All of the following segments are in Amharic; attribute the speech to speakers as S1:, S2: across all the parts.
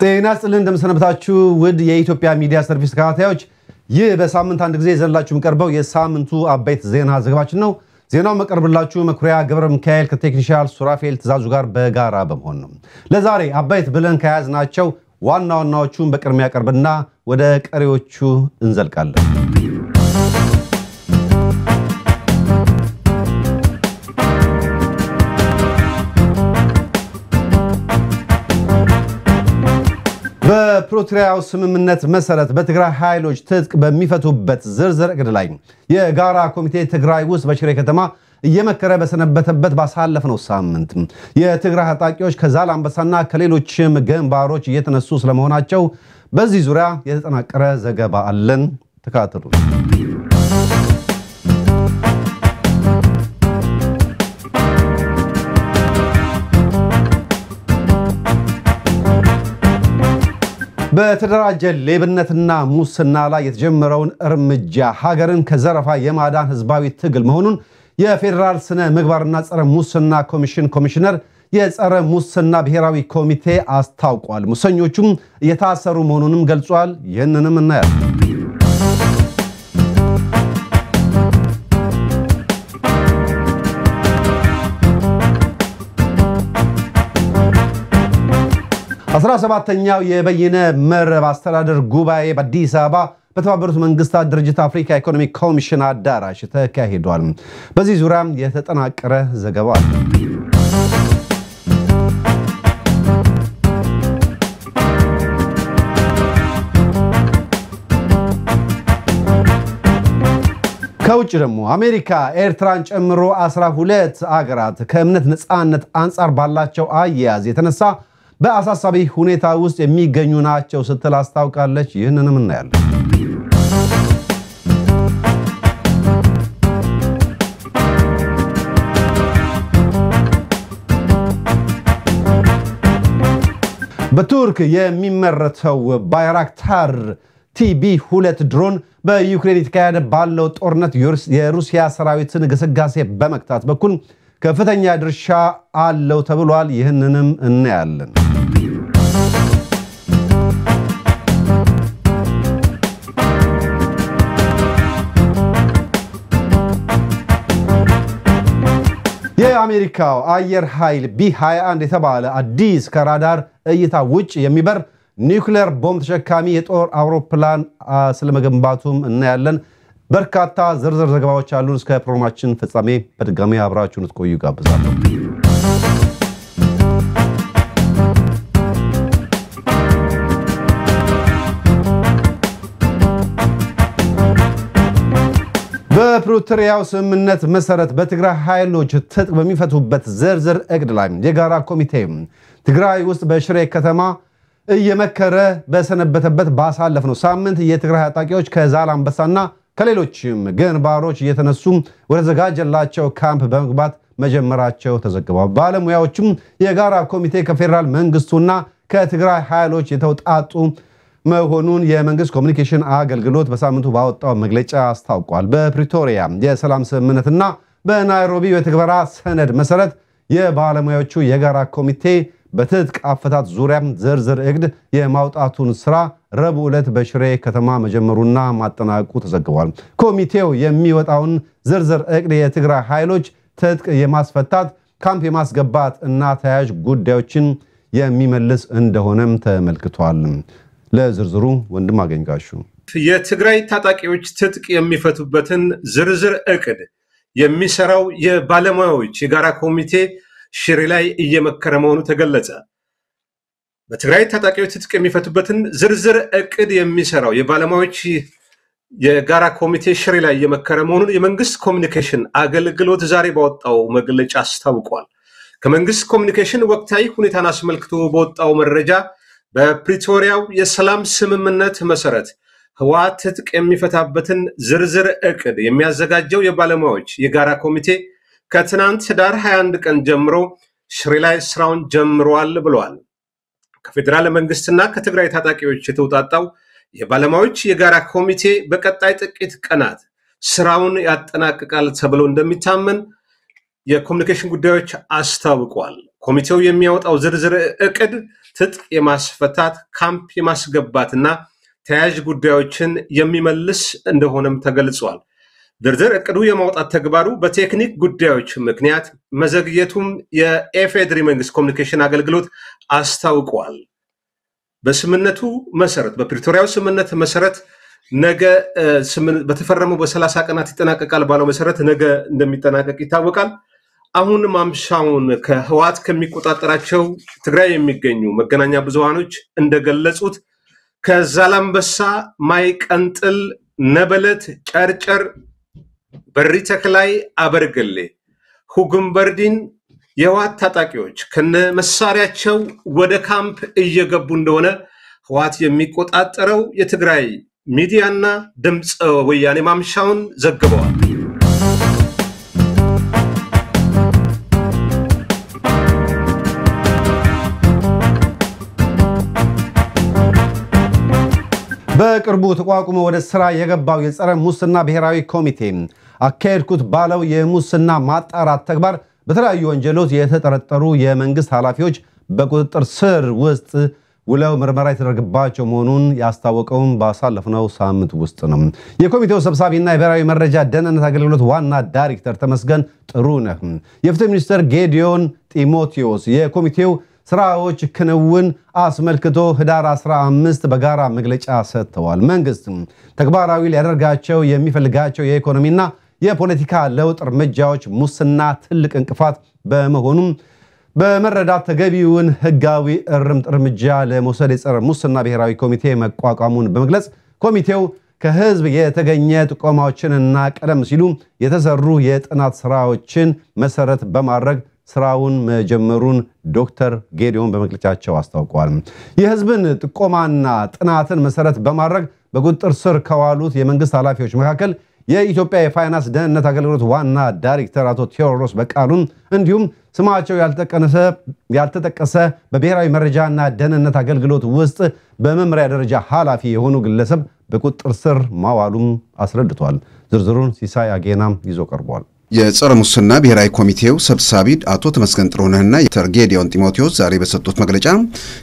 S1: ጤና ይስጥልን፣ እንደምሰነበታችሁ ውድ የኢትዮጵያ ሚዲያ ሰርቪስ ተከታታዮች። ይህ በሳምንት አንድ ጊዜ ይዘንላችሁ የምቀርበው የሳምንቱ አበይት ዜና ዘገባችን ነው። ዜናው መቀርብላችሁ መኩሪያ ገብረ ሚካኤል ከቴክኒሻል ሱራፌል ትእዛዙ ጋር በጋራ በመሆን ነው። ለዛሬ አበይት ብለን ከያዝናቸው ዋና ዋናዎቹን በቅድሚያ ቀርብና ወደ ቀሪዎቹ እንዘልቃለን። በፕሪቶሪያው ስምምነት መሰረት በትግራይ ኃይሎች ትጥቅ በሚፈቱበት ዝርዝር እቅድ ላይ የጋራ ኮሚቴ ትግራይ ውስጥ በሽሬ ከተማ እየመከረ በሰነበተበት ባሳለፍነው ሳምንት የትግራይ ታጣቂዎች ከዛላምበሳና ከሌሎችም ግንባሮች እየተነሱ ስለመሆናቸው በዚህ ዙሪያ የተጠናቀረ ዘገባ አለን። ተከታተሉ። በተደራጀ ሌብነትና ሙስና ላይ የተጀመረውን እርምጃ ሀገርን ከዘረፋ የማዳን ህዝባዊ ትግል መሆኑን የፌዴራል ስነ ምግባርና ጸረ ሙስና ኮሚሽን ኮሚሽነር የጸረ ሙስና ብሔራዊ ኮሚቴ አስታውቋል። ሙሰኞቹም እየታሰሩ መሆኑንም ገልጿል። ይህንንም እናያለን። አስራ ሰባተኛው የበይነ መረብ አስተዳደር ጉባኤ በአዲስ አበባ በተባበሩት መንግስታት ድርጅት አፍሪካ ኢኮኖሚ ኮሚሽን አዳራሽ ተካሂዷል። በዚህ ዙሪያም የተጠናቀረ ዘገባ አለ። ከውጭ ደግሞ አሜሪካ ኤርትራን ጨምሮ አስራ ሁለት አገራት ከእምነት ነፃነት አንጻር ባላቸው አያያዝ የተነሳ በአሳሳቢ ሁኔታ ውስጥ የሚገኙ ናቸው ስትል አስታውቃለች። ይህንንም እናያለን። በቱርክ የሚመረተው ባይራክታር ቲቢ ሁለት ድሮን በዩክሬን የተካሄደ ባለው ጦርነት የሩሲያ ሰራዊትን ግስጋሴ በመግታት በኩል ከፍተኛ ድርሻ አለው ተብሏል። ይህንንም እናያለን። የአሜሪካው አየር ኃይል ቢ21 የተባለ አዲስ ከራዳር እይታ ውጭ የሚበር ኒውክሌር ቦምብ ተሸካሚ የጦር አውሮፕላን ስለመገንባቱም እናያለን። በርካታ ዝርዝር ዘገባዎች አሉን። እስከ ፕሮግራማችን ፍጻሜ በድጋሚ አብራችሁን ትቆዩ ጋብዛለሁ። በፕሪቶሪያው ስምምነት መሰረት በትግራይ ኃይሎች ትጥቅ በሚፈቱበት ዝርዝር እቅድ ላይ የጋራ ኮሚቴ ትግራይ ውስጥ በሽሬ ከተማ እየመከረ በሰነበተበት ባሳለፍነው ሳምንት የትግራይ አጣቂዎች ከዛላምበሳና ከሌሎችም ግንባሮች እየተነሱ ወደ ካምፕ በመግባት መጀመራቸው ተዘግቧል። ባለሙያዎችም የጋራ ኮሚቴ ከፌዴራል መንግስቱና ከትግራይ ኃይሎች የተውጣጡ መሆኑን የመንግስት ኮሚኒኬሽን አገልግሎት በሳምንቱ ባወጣው መግለጫ አስታውቋል። በፕሪቶሪያ የሰላም ስምምነትና በናይሮቢ የትግበራ ሰነድ መሰረት የባለሙያዎቹ የጋራ ኮሚቴ በትጥቅ አፈታት ዙሪያ ዝርዝር እቅድ የማውጣቱን ስራ ረቡዕ ዕለት በሽሬ ከተማ መጀመሩና ማጠናቀቁ ተዘግቧል። ኮሚቴው የሚወጣውን ዝርዝር እቅድ የትግራይ ኃይሎች ትጥቅ የማስፈታት ካምፕ የማስገባት እና ተያያዥ ጉዳዮችን የሚመልስ እንደሆነም ተመልክቷል። ለዝርዝሩ ወንድም አገኝጋሹ
S2: የትግራይ ታጣቂዎች ትጥቅ የሚፈቱበትን ዝርዝር እቅድ የሚሰራው የባለሙያዎች የጋራ ኮሚቴ ሽሬ ላይ እየመከረ መሆኑ ተገለጸ። በትግራይ ታጣቂዎች ትጥቅ የሚፈቱበትን ዝርዝር እቅድ የሚሰራው የባለሙያዎች የጋራ ኮሚቴ ሽሬ ላይ እየመከረ መሆኑን የመንግስት ኮሚኒኬሽን አገልግሎት ዛሬ ባወጣው መግለጫ አስታውቋል። ከመንግስት ኮሚኒኬሽን ወቅታዊ ሁኔታን አስመልክቶ በወጣው መረጃ በፕሪቶሪያው የሰላም ስምምነት መሰረት ህወሓት ትጥቅ የሚፈታበትን ዝርዝር እቅድ የሚያዘጋጀው የባለሙያዎች የጋራ ኮሚቴ ከትናንት ህዳር 21 ቀን ጀምሮ ሽሬ ላይ ስራውን ጀምሯል ብለዋል። ከፌዴራል መንግስትና ከትግራይ ታጣቂዎች የተውጣጣው የባለሙያዎች የጋራ ኮሚቴ በቀጣይ ጥቂት ቀናት ስራውን ያጠናቅቃል ተብሎ እንደሚታመን የኮሚኒኬሽን ጉዳዮች አስታውቋል። ኮሚቴው የሚያወጣው ዝርዝር እቅድ ትጥቅ የማስፈታት ካምፕ የማስገባትና ተያያዥ ጉዳዮችን የሚመልስ እንደሆነም ተገልጿል። ዝርዝር እቅዱ የማውጣት ተግባሩ በቴክኒክ ጉዳዮች ምክንያት መዘግየቱም የኢፌዴሪ መንግስት ኮሚኒኬሽን አገልግሎት አስታውቋል። በስምነቱ መሰረት በፕሪቶሪያው ስምነት መሰረት ነገ በተፈረመው በሰላሳ ቀናት ይጠናቀቃል ባለው መሰረት ነገ እንደሚጠናቀቅ ይታወቃል። አሁን ማምሻውን ከህወሓት ከሚቆጣጠራቸው ትግራይ የሚገኙ መገናኛ ብዙሃኖች እንደገለጹት ከዛላምበሳ፣ ማይቀንጥል፣ ነበለት፣ ጨርጨር፣ በሪ ተክላይ፣ አበርገሌ፣ ሁግንበርዲን የህወሓት ታጣቂዎች ከነ መሳሪያቸው ወደ ካምፕ እየገቡ እንደሆነ ህወሓት የሚቆጣጠረው የትግራይ ሚዲያና ድምፅ ወያኔ ማምሻውን ዘግበዋል።
S1: በቅርቡ ተቋቁሞ ወደ ስራ የገባው የጸረ ሙስና ብሔራዊ ኮሚቴ አካሄድኩት ባለው የሙስና ማጣራት ተግባር በተለያዩ ወንጀሎች የተጠረጠሩ የመንግስት ኃላፊዎች በቁጥጥር ስር ውስጥ ውለው ምርመራ የተደረገባቸው መሆኑን ያስታወቀውም ባሳለፍነው ሳምንት ውስጥ ነው። የኮሚቴው ሰብሳቢና የብሔራዊ መረጃ ደህንነት አገልግሎት ዋና ዳይሬክተር ተመስገን ጥሩ ነህ፣ የፍትህ ሚኒስትር ጌዲዮን ጢሞቴዎስ፣ የኮሚቴው ስራዎች ክንውን አስመልክቶ ህዳር 15 በጋራ መግለጫ ሰጥተዋል። መንግስት ተግባራዊ ሊያደርጋቸው የሚፈልጋቸው የኢኮኖሚና የፖለቲካ ለውጥ እርምጃዎች ሙስና ትልቅ እንቅፋት በመሆኑም በመረዳት ተገቢውን ህጋዊ እርምት እርምጃ ለመውሰድ የጸረ ሙስና ብሔራዊ ኮሚቴ መቋቋሙን በመግለጽ ኮሚቴው ከህዝብ የተገኘ ጥቆማዎችንና ቀደም ሲሉ የተሰሩ የጥናት ስራዎችን መሰረት በማድረግ ስራውን መጀመሩን ዶክተር ጌዲዮን በመግለጫቸው አስታውቀዋል። የህዝብን ጥቆማና ጥናትን መሰረት በማድረግ በቁጥጥር ስር ከዋሉት የመንግስት ኃላፊዎች መካከል የኢትዮጵያ የፋይናንስ ደህንነት አገልግሎት ዋና ዳይሬክተር አቶ ቴዎድሮስ በቃሉን እንዲሁም ስማቸው ያልተጠቀሰ በብሔራዊ መረጃና ደህንነት አገልግሎት ውስጥ በመምሪያ ደረጃ ኃላፊ የሆኑ ግለሰብ በቁጥጥር ስር ማዋሉም አስረድቷል። ዝርዝሩን ሲሳይ አጌናም ይዞ ቀርቧል።
S3: የጸረ ሙስና ብሔራዊ ኮሚቴው ሰብሳቢ አቶ ተመስገን ጥሩነህና የተርጌዲዮን ጢሞቴዎስ ዛሬ በሰጡት መግለጫ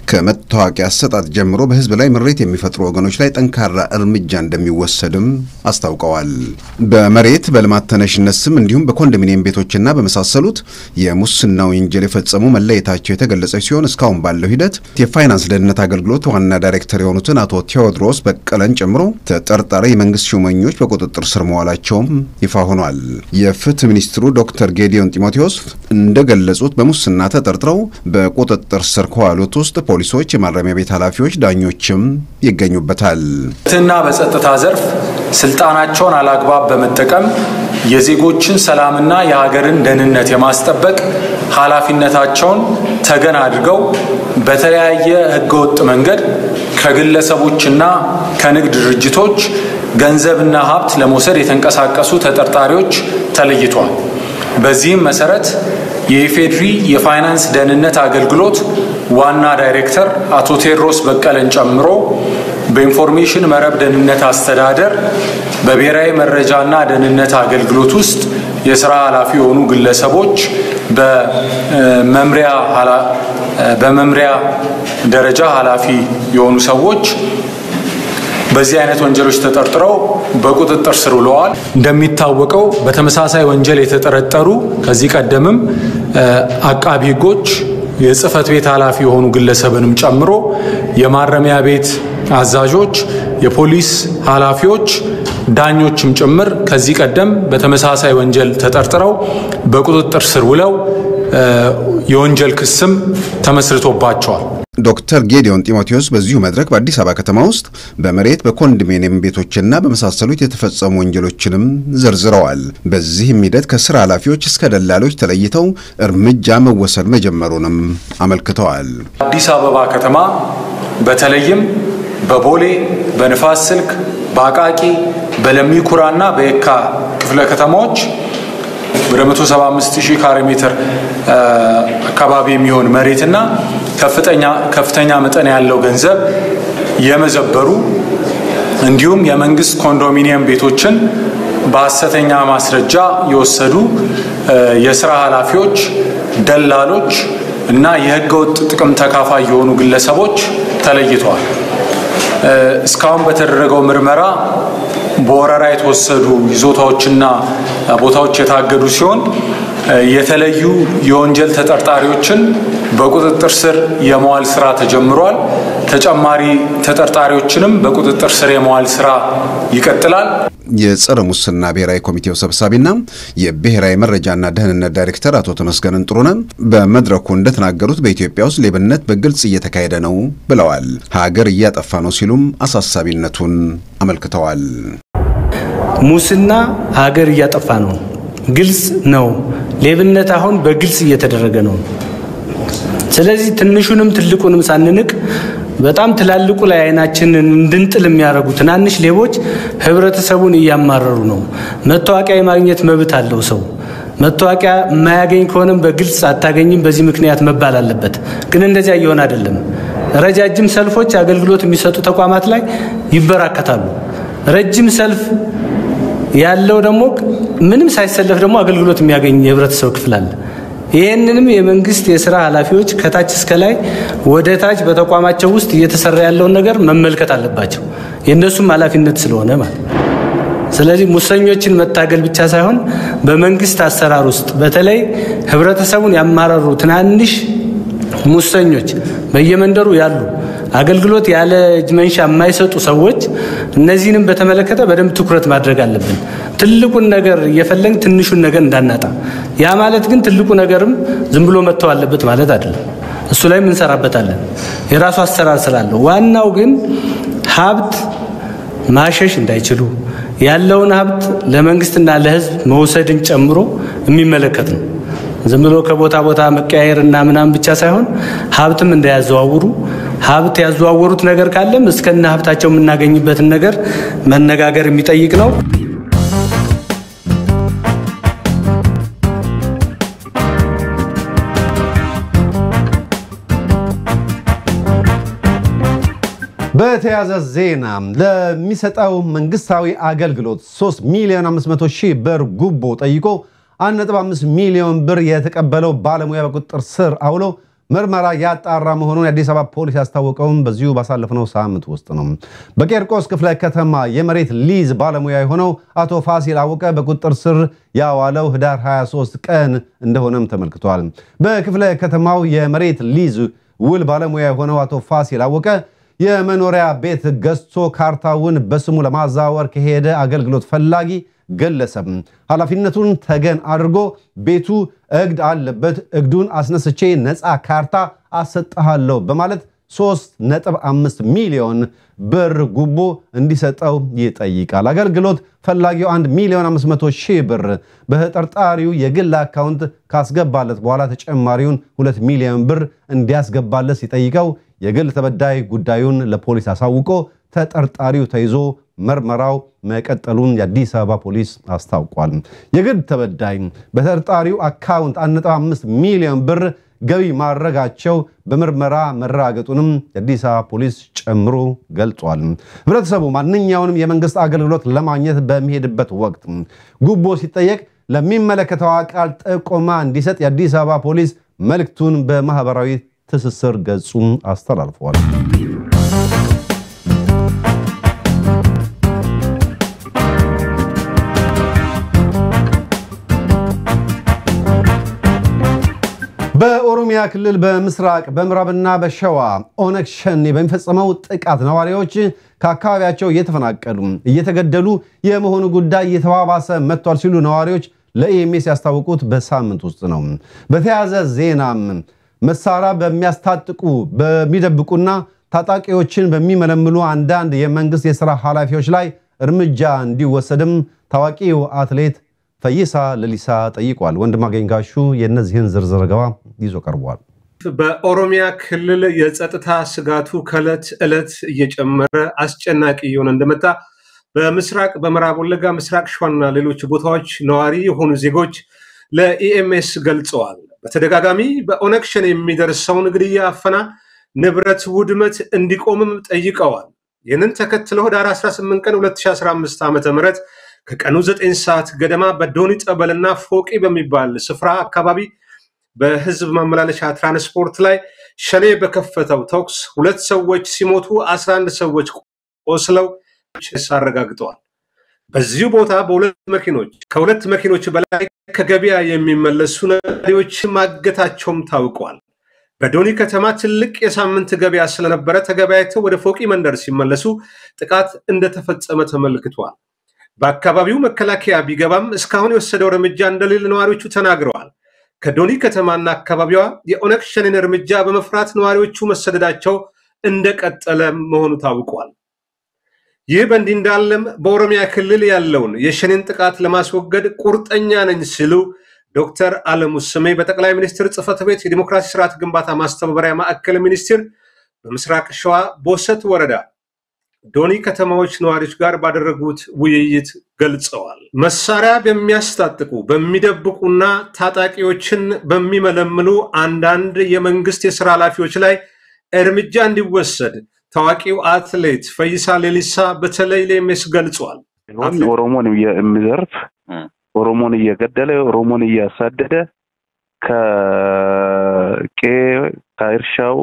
S3: ከመታወቂያ አሰጣጥ ጀምሮ በሕዝብ ላይ ምሬት የሚፈጥሩ ወገኖች ላይ ጠንካራ እርምጃ እንደሚወሰድም አስታውቀዋል። በመሬት በልማት ተነሽነት ስም እንዲሁም በኮንዶሚኒየም ቤቶችና በመሳሰሉት የሙስና ወንጀል የፈጸሙ መለየታቸው የተገለጸ ሲሆን እስካሁን ባለው ሂደት የፋይናንስ ደህንነት አገልግሎት ዋና ዳይሬክተር የሆኑትን አቶ ቴዎድሮስ በቀለን ጨምሮ ተጠርጣሪ የመንግስት ሹመኞች በቁጥጥር ስር መዋላቸውም ይፋ ሆኗል። የትምህርት ሚኒስትሩ ዶክተር ጌዲዮን ጢሞቴዎስ እንደገለጹት በሙስና ተጠርጥረው በቁጥጥር ስር ከዋሉት ውስጥ ፖሊሶች፣ የማረሚያ ቤት ኃላፊዎች፣ ዳኞችም ይገኙበታል።
S4: ፍትህና በጸጥታ ዘርፍ ስልጣናቸውን አላግባብ በመጠቀም የዜጎችን ሰላምና የሀገርን ደህንነት የማስጠበቅ ኃላፊነታቸውን ተገን አድርገው በተለያየ ህገወጥ መንገድ ከግለሰቦችና ከንግድ ድርጅቶች ገንዘብና ሀብት ለመውሰድ የተንቀሳቀሱ ተጠርጣሪዎች ተለይቷል። በዚህም መሰረት የኢፌድሪ የፋይናንስ ደህንነት አገልግሎት ዋና ዳይሬክተር አቶ ቴዎድሮስ በቀለን ጨምሮ በኢንፎርሜሽን መረብ ደህንነት አስተዳደር በብሔራዊ መረጃና ደህንነት አገልግሎት ውስጥ የስራ ኃላፊ የሆኑ ግለሰቦች በመምሪያ ደረጃ ኃላፊ የሆኑ ሰዎች በዚህ አይነት ወንጀሎች ተጠርጥረው በቁጥጥር ስር ውለዋል። እንደሚታወቀው በተመሳሳይ ወንጀል የተጠረጠሩ ከዚህ ቀደምም አቃቢ ሕጎች የጽህፈት ቤት ኃላፊ የሆኑ ግለሰብንም ጨምሮ የማረሚያ ቤት አዛዦች፣ የፖሊስ ኃላፊዎች፣ ዳኞችም ጭምር ከዚህ ቀደም በተመሳሳይ ወንጀል ተጠርጥረው በቁጥጥር ስር ውለው የወንጀል ክስም ተመስርቶባቸዋል።
S3: ዶክተር ጌዲዮን ጢሞቴዎስ በዚሁ መድረክ በአዲስ አበባ ከተማ ውስጥ በመሬት በኮንዶሚኒየም ቤቶችና በመሳሰሉት የተፈጸሙ ወንጀሎችንም ዘርዝረዋል። በዚህም ሂደት ከስራ ኃላፊዎች እስከ ደላሎች ተለይተው እርምጃ መወሰድ መጀመሩንም አመልክተዋል።
S4: አዲስ አበባ ከተማ በተለይም በቦሌ በንፋስ ስልክ በአቃቂ በለሚኩራና በየካ ክፍለ ከተማዎች ወደ 175 ሺህ ካሬ ሜትር አካባቢ የሚሆን መሬትና ከፍተኛ መጠን ያለው ገንዘብ የመዘበሩ እንዲሁም የመንግስት ኮንዶሚኒየም ቤቶችን በሐሰተኛ ማስረጃ የወሰዱ የስራ ኃላፊዎች፣ ደላሎች እና የህገወጥ ጥቅም ተካፋይ የሆኑ ግለሰቦች ተለይተዋል። እስካሁን በተደረገው ምርመራ በወረራ የተወሰዱ ይዞታዎችና ቦታዎች የታገዱ ሲሆን የተለዩ የወንጀል ተጠርጣሪዎችን በቁጥጥር ስር የመዋል ስራ ተጀምሯል። ተጨማሪ ተጠርጣሪዎችንም በቁጥጥር ስር የመዋል ስራ ይቀጥላል።
S3: የጸረ ሙስና ብሔራዊ ኮሚቴው ሰብሳቢና የብሔራዊ መረጃና ደህንነት ዳይሬክተር አቶ ተመስገንን ጥሩነ በመድረኩ እንደተናገሩት በኢትዮጵያ ውስጥ ሌብነት በግልጽ እየተካሄደ ነው ብለዋል። ሀገር እያጠፋ ነው ሲሉም
S5: አሳሳቢነቱን አመልክተዋል። ሙስና ሀገር እያጠፋ ነው፣ ግልጽ ነው። ሌብነት አሁን በግልጽ እየተደረገ ነው። ስለዚህ ትንሹንም ትልቁንም ሳንንቅ በጣም ትላልቁ ላይ አይናችንን እንድንጥል የሚያደርጉ ትናንሽ ሌቦች ህብረተሰቡን እያማረሩ ነው። መታወቂያ የማግኘት መብት አለው ሰው። መታወቂያ የማያገኝ ከሆነም በግልጽ አታገኝም በዚህ ምክንያት መባል አለበት። ግን እንደዚያ እየሆነ አይደለም። ረጃጅም ሰልፎች አገልግሎት የሚሰጡ ተቋማት ላይ ይበራከታሉ። ረጅም ሰልፍ ያለው ደግሞ ምንም ሳይሰለፍ ደግሞ አገልግሎት የሚያገኝ የህብረተሰብ ክፍል አለ። ይህንንም የመንግስት የስራ ኃላፊዎች ከታች እስከ ላይ ወደ ታች በተቋማቸው ውስጥ እየተሰራ ያለውን ነገር መመልከት አለባቸው። የእነሱም ኃላፊነት ስለሆነ ማለት ስለዚህ ሙሰኞችን መታገል ብቻ ሳይሆን በመንግስት አሰራር ውስጥ በተለይ ህብረተሰቡን ያማረሩ ትናንሽ ሙሰኞች በየመንደሩ ያሉ አገልግሎት ያለ እጅ መንሻ የማይሰጡ ሰዎች እነዚህንም በተመለከተ በደንብ ትኩረት ማድረግ አለብን። ትልቁን ነገር እየፈለግ ትንሹን ነገር እንዳናጣ። ያ ማለት ግን ትልቁ ነገርም ዝም ብሎ መጥተው አለበት ማለት አይደለም። እሱ ላይም እንሰራበታለን። የራሱ አሰራር ስላለው ዋናው ግን ሀብት ማሸሽ እንዳይችሉ ያለውን ሀብት ለመንግስትና ለህዝብ መውሰድን ጨምሮ የሚመለከት ነው። ዝም ብሎ ከቦታ ቦታ መቀያየርና ምናምን ብቻ ሳይሆን ሀብትም እንዳያዘዋውሩ ሀብት ያዘዋወሩት ነገር ካለም እስከነ ሀብታቸው የምናገኝበትን ነገር መነጋገር የሚጠይቅ ነው።
S1: በተያዘ ዜና ለሚሰጠው መንግስታዊ አገልግሎት 3 ሚሊዮን 500 ሺህ ብር ጉቦ ጠይቆ 1.5 ሚሊዮን ብር የተቀበለው ባለሙያ በቁጥጥር ስር አውሎ ምርመራ ያጣራ መሆኑን የአዲስ አበባ ፖሊስ ያስታወቀውም በዚሁ ባሳለፍነው ሳምንት ውስጥ ነው። በቄርቆስ ክፍለ ከተማ የመሬት ሊዝ ባለሙያ የሆነው አቶ ፋሲል አወቀ በቁጥጥር ስር ያዋለው ህዳር 23 ቀን እንደሆነም ተመልክቷል። በክፍለ ከተማው የመሬት ሊዝ ውል ባለሙያ የሆነው አቶ ፋሲል አወቀ የመኖሪያ ቤት ገዝቶ ካርታውን በስሙ ለማዛወር ከሄደ አገልግሎት ፈላጊ ገለጸም። ኃላፊነቱን ተገን አድርጎ ቤቱ እግድ አለበት፣ እግዱን አስነስቼ ነፃ ካርታ አሰጥሃለሁ በማለት 3.5 ሚሊዮን ብር ጉቦ እንዲሰጠው ይጠይቃል። አገልግሎት ፈላጊው 1 ሚሊዮን 500 ሺህ ብር በተጠርጣሪው የግል አካውንት ካስገባለት በኋላ ተጨማሪውን 2 ሚሊዮን ብር እንዲያስገባለት ሲጠይቀው የግል ተበዳይ ጉዳዩን ለፖሊስ አሳውቆ ተጠርጣሪው ተይዞ ምርመራው መቀጠሉን የአዲስ አበባ ፖሊስ አስታውቋል። የግድ ተበዳይ በተጠርጣሪው አካውንት 1.5 ሚሊዮን ብር ገቢ ማድረጋቸው በምርመራ መረጋገጡንም የአዲስ አበባ ፖሊስ ጨምሮ ገልጿል። ህብረተሰቡ ማንኛውንም የመንግስት አገልግሎት ለማግኘት በሚሄድበት ወቅት ጉቦ ሲጠየቅ ለሚመለከተው አካል ጥቆማ እንዲሰጥ የአዲስ አበባ ፖሊስ መልእክቱን በማህበራዊ ትስስር ገጹ አስተላልፏል። በኦሮሚያ ክልል በምስራቅ በምዕራብና በሸዋ ኦነግ ሸኔ በሚፈጸመው ጥቃት ነዋሪዎች ከአካባቢያቸው እየተፈናቀሉ እየተገደሉ የመሆኑ ጉዳይ እየተባባሰ መጥቷል ሲሉ ነዋሪዎች ለኢኤምኤስ ያስታወቁት በሳምንት ውስጥ ነው። በተያያዘ ዜናም መሳሪያ በሚያስታጥቁ በሚደብቁና ታጣቂዎችን በሚመለምሉ አንዳንድ የመንግስት የስራ ኃላፊዎች ላይ እርምጃ እንዲወሰድም ታዋቂው አትሌት ፈይሳ ለሊሳ ጠይቋል። ወንድማገኝ ጋሹ የእነዚህን ዝርዝር ዘገባ ይዞ ቀርቧል።
S2: በኦሮሚያ ክልል የጸጥታ ስጋቱ ከእለት ዕለት እየጨመረ አስጨናቂ እየሆነ እንደመጣ በምስራቅ በምዕራብ ወለጋ፣ ምስራቅ ሸዋና ሌሎች ቦታዎች ነዋሪ የሆኑ ዜጎች ለኢኤምኤስ ገልጸዋል። በተደጋጋሚ በኦነግ ሸኔ የሚደርሰውን ግድያ፣ አፈና፣ ንብረት ውድመት እንዲቆምም ጠይቀዋል። ይህንን ተከትለው ህዳር 18 ቀን 2015 ዓ ም ከቀኑ ዘጠኝ ሰዓት ገደማ በዶኒ ጠበልና ፎቂ በሚባል ስፍራ አካባቢ በህዝብ ማመላለሻ ትራንስፖርት ላይ ሸኔ በከፈተው ተኩስ ሁለት ሰዎች ሲሞቱ 11 ሰዎች ቆስለው አረጋግጠዋል። በዚሁ ቦታ በሁለት መኪኖች ከሁለት መኪኖች በላይ ከገበያ የሚመለሱ ነጋዴዎች ማገታቸውም ታውቋል። በዶኒ ከተማ ትልቅ የሳምንት ገበያ ስለነበረ ተገበያይተው ወደ ፎቂ መንደር ሲመለሱ ጥቃት እንደተፈጸመ ተመልክቷል። በአካባቢው መከላከያ ቢገባም እስካሁን የወሰደው እርምጃ እንደሌለ ነዋሪዎቹ ተናግረዋል። ከዶኒ ከተማና አካባቢዋ የኦነግ ሸኔን እርምጃ በመፍራት ነዋሪዎቹ መሰደዳቸው እንደቀጠለ መሆኑ ታውቋል። ይህ በእንዲህ እንዳለም በኦሮሚያ ክልል ያለውን የሸኔን ጥቃት ለማስወገድ ቁርጠኛ ነኝ ሲሉ ዶክተር አለሙ ስሜ በጠቅላይ ሚኒስትር ጽህፈት ቤት የዲሞክራሲ ስርዓት ግንባታ ማስተባበሪያ ማዕከል ሚኒስትር በምስራቅ ሸዋ ቦሰት ወረዳ ዶኒ ከተማዎች ነዋሪዎች ጋር ባደረጉት ውይይት ገልጸዋል። መሳሪያ በሚያስታጥቁ በሚደብቁና ታጣቂዎችን በሚመለምሉ አንዳንድ የመንግስት የስራ ኃላፊዎች ላይ እርምጃ እንዲወሰድ ታዋቂው አትሌት ፈይሳ ሌሊሳ በተለይ ሌሜስ ገልጿል።
S6: ኦሮሞን የሚዘርፍ ኦሮሞን እየገደለ ኦሮሞን እያሳደደ ከቄ ከእርሻው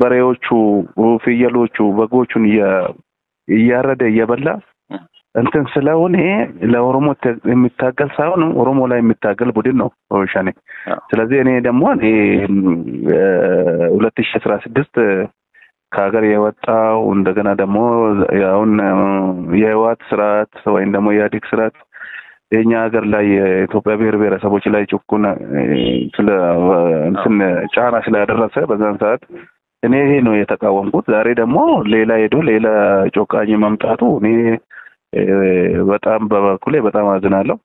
S6: በሬዎቹ፣ ፍየሎቹ፣ በጎቹን እያረደ እየበላ እንትን ስለሆነ ለኦሮሞ የሚታገል ሳይሆን ኦሮሞ ላይ የሚታገል ቡድን ነው ሸኔ። ስለዚህ እኔ ደግሞ ሁለት ሺ አስራ ስድስት ከሀገር የወጣው እንደገና ደግሞ አሁን የህወሓት ስርዓት ወይም ደግሞ የኢህአዴግ ስርዓት የኛ ሀገር ላይ የኢትዮጵያ ብሔር ብሔረሰቦች ላይ ጭቁን ስለ ጫና ስላደረሰ በዛን ሰዓት እኔ ይሄ ነው የተቃወምኩት። ዛሬ ደግሞ ሌላ ሄዶ ሌላ ጮቃኝ መምጣቱ እኔ በጣም በበኩሌ በጣም አዝናለሁ።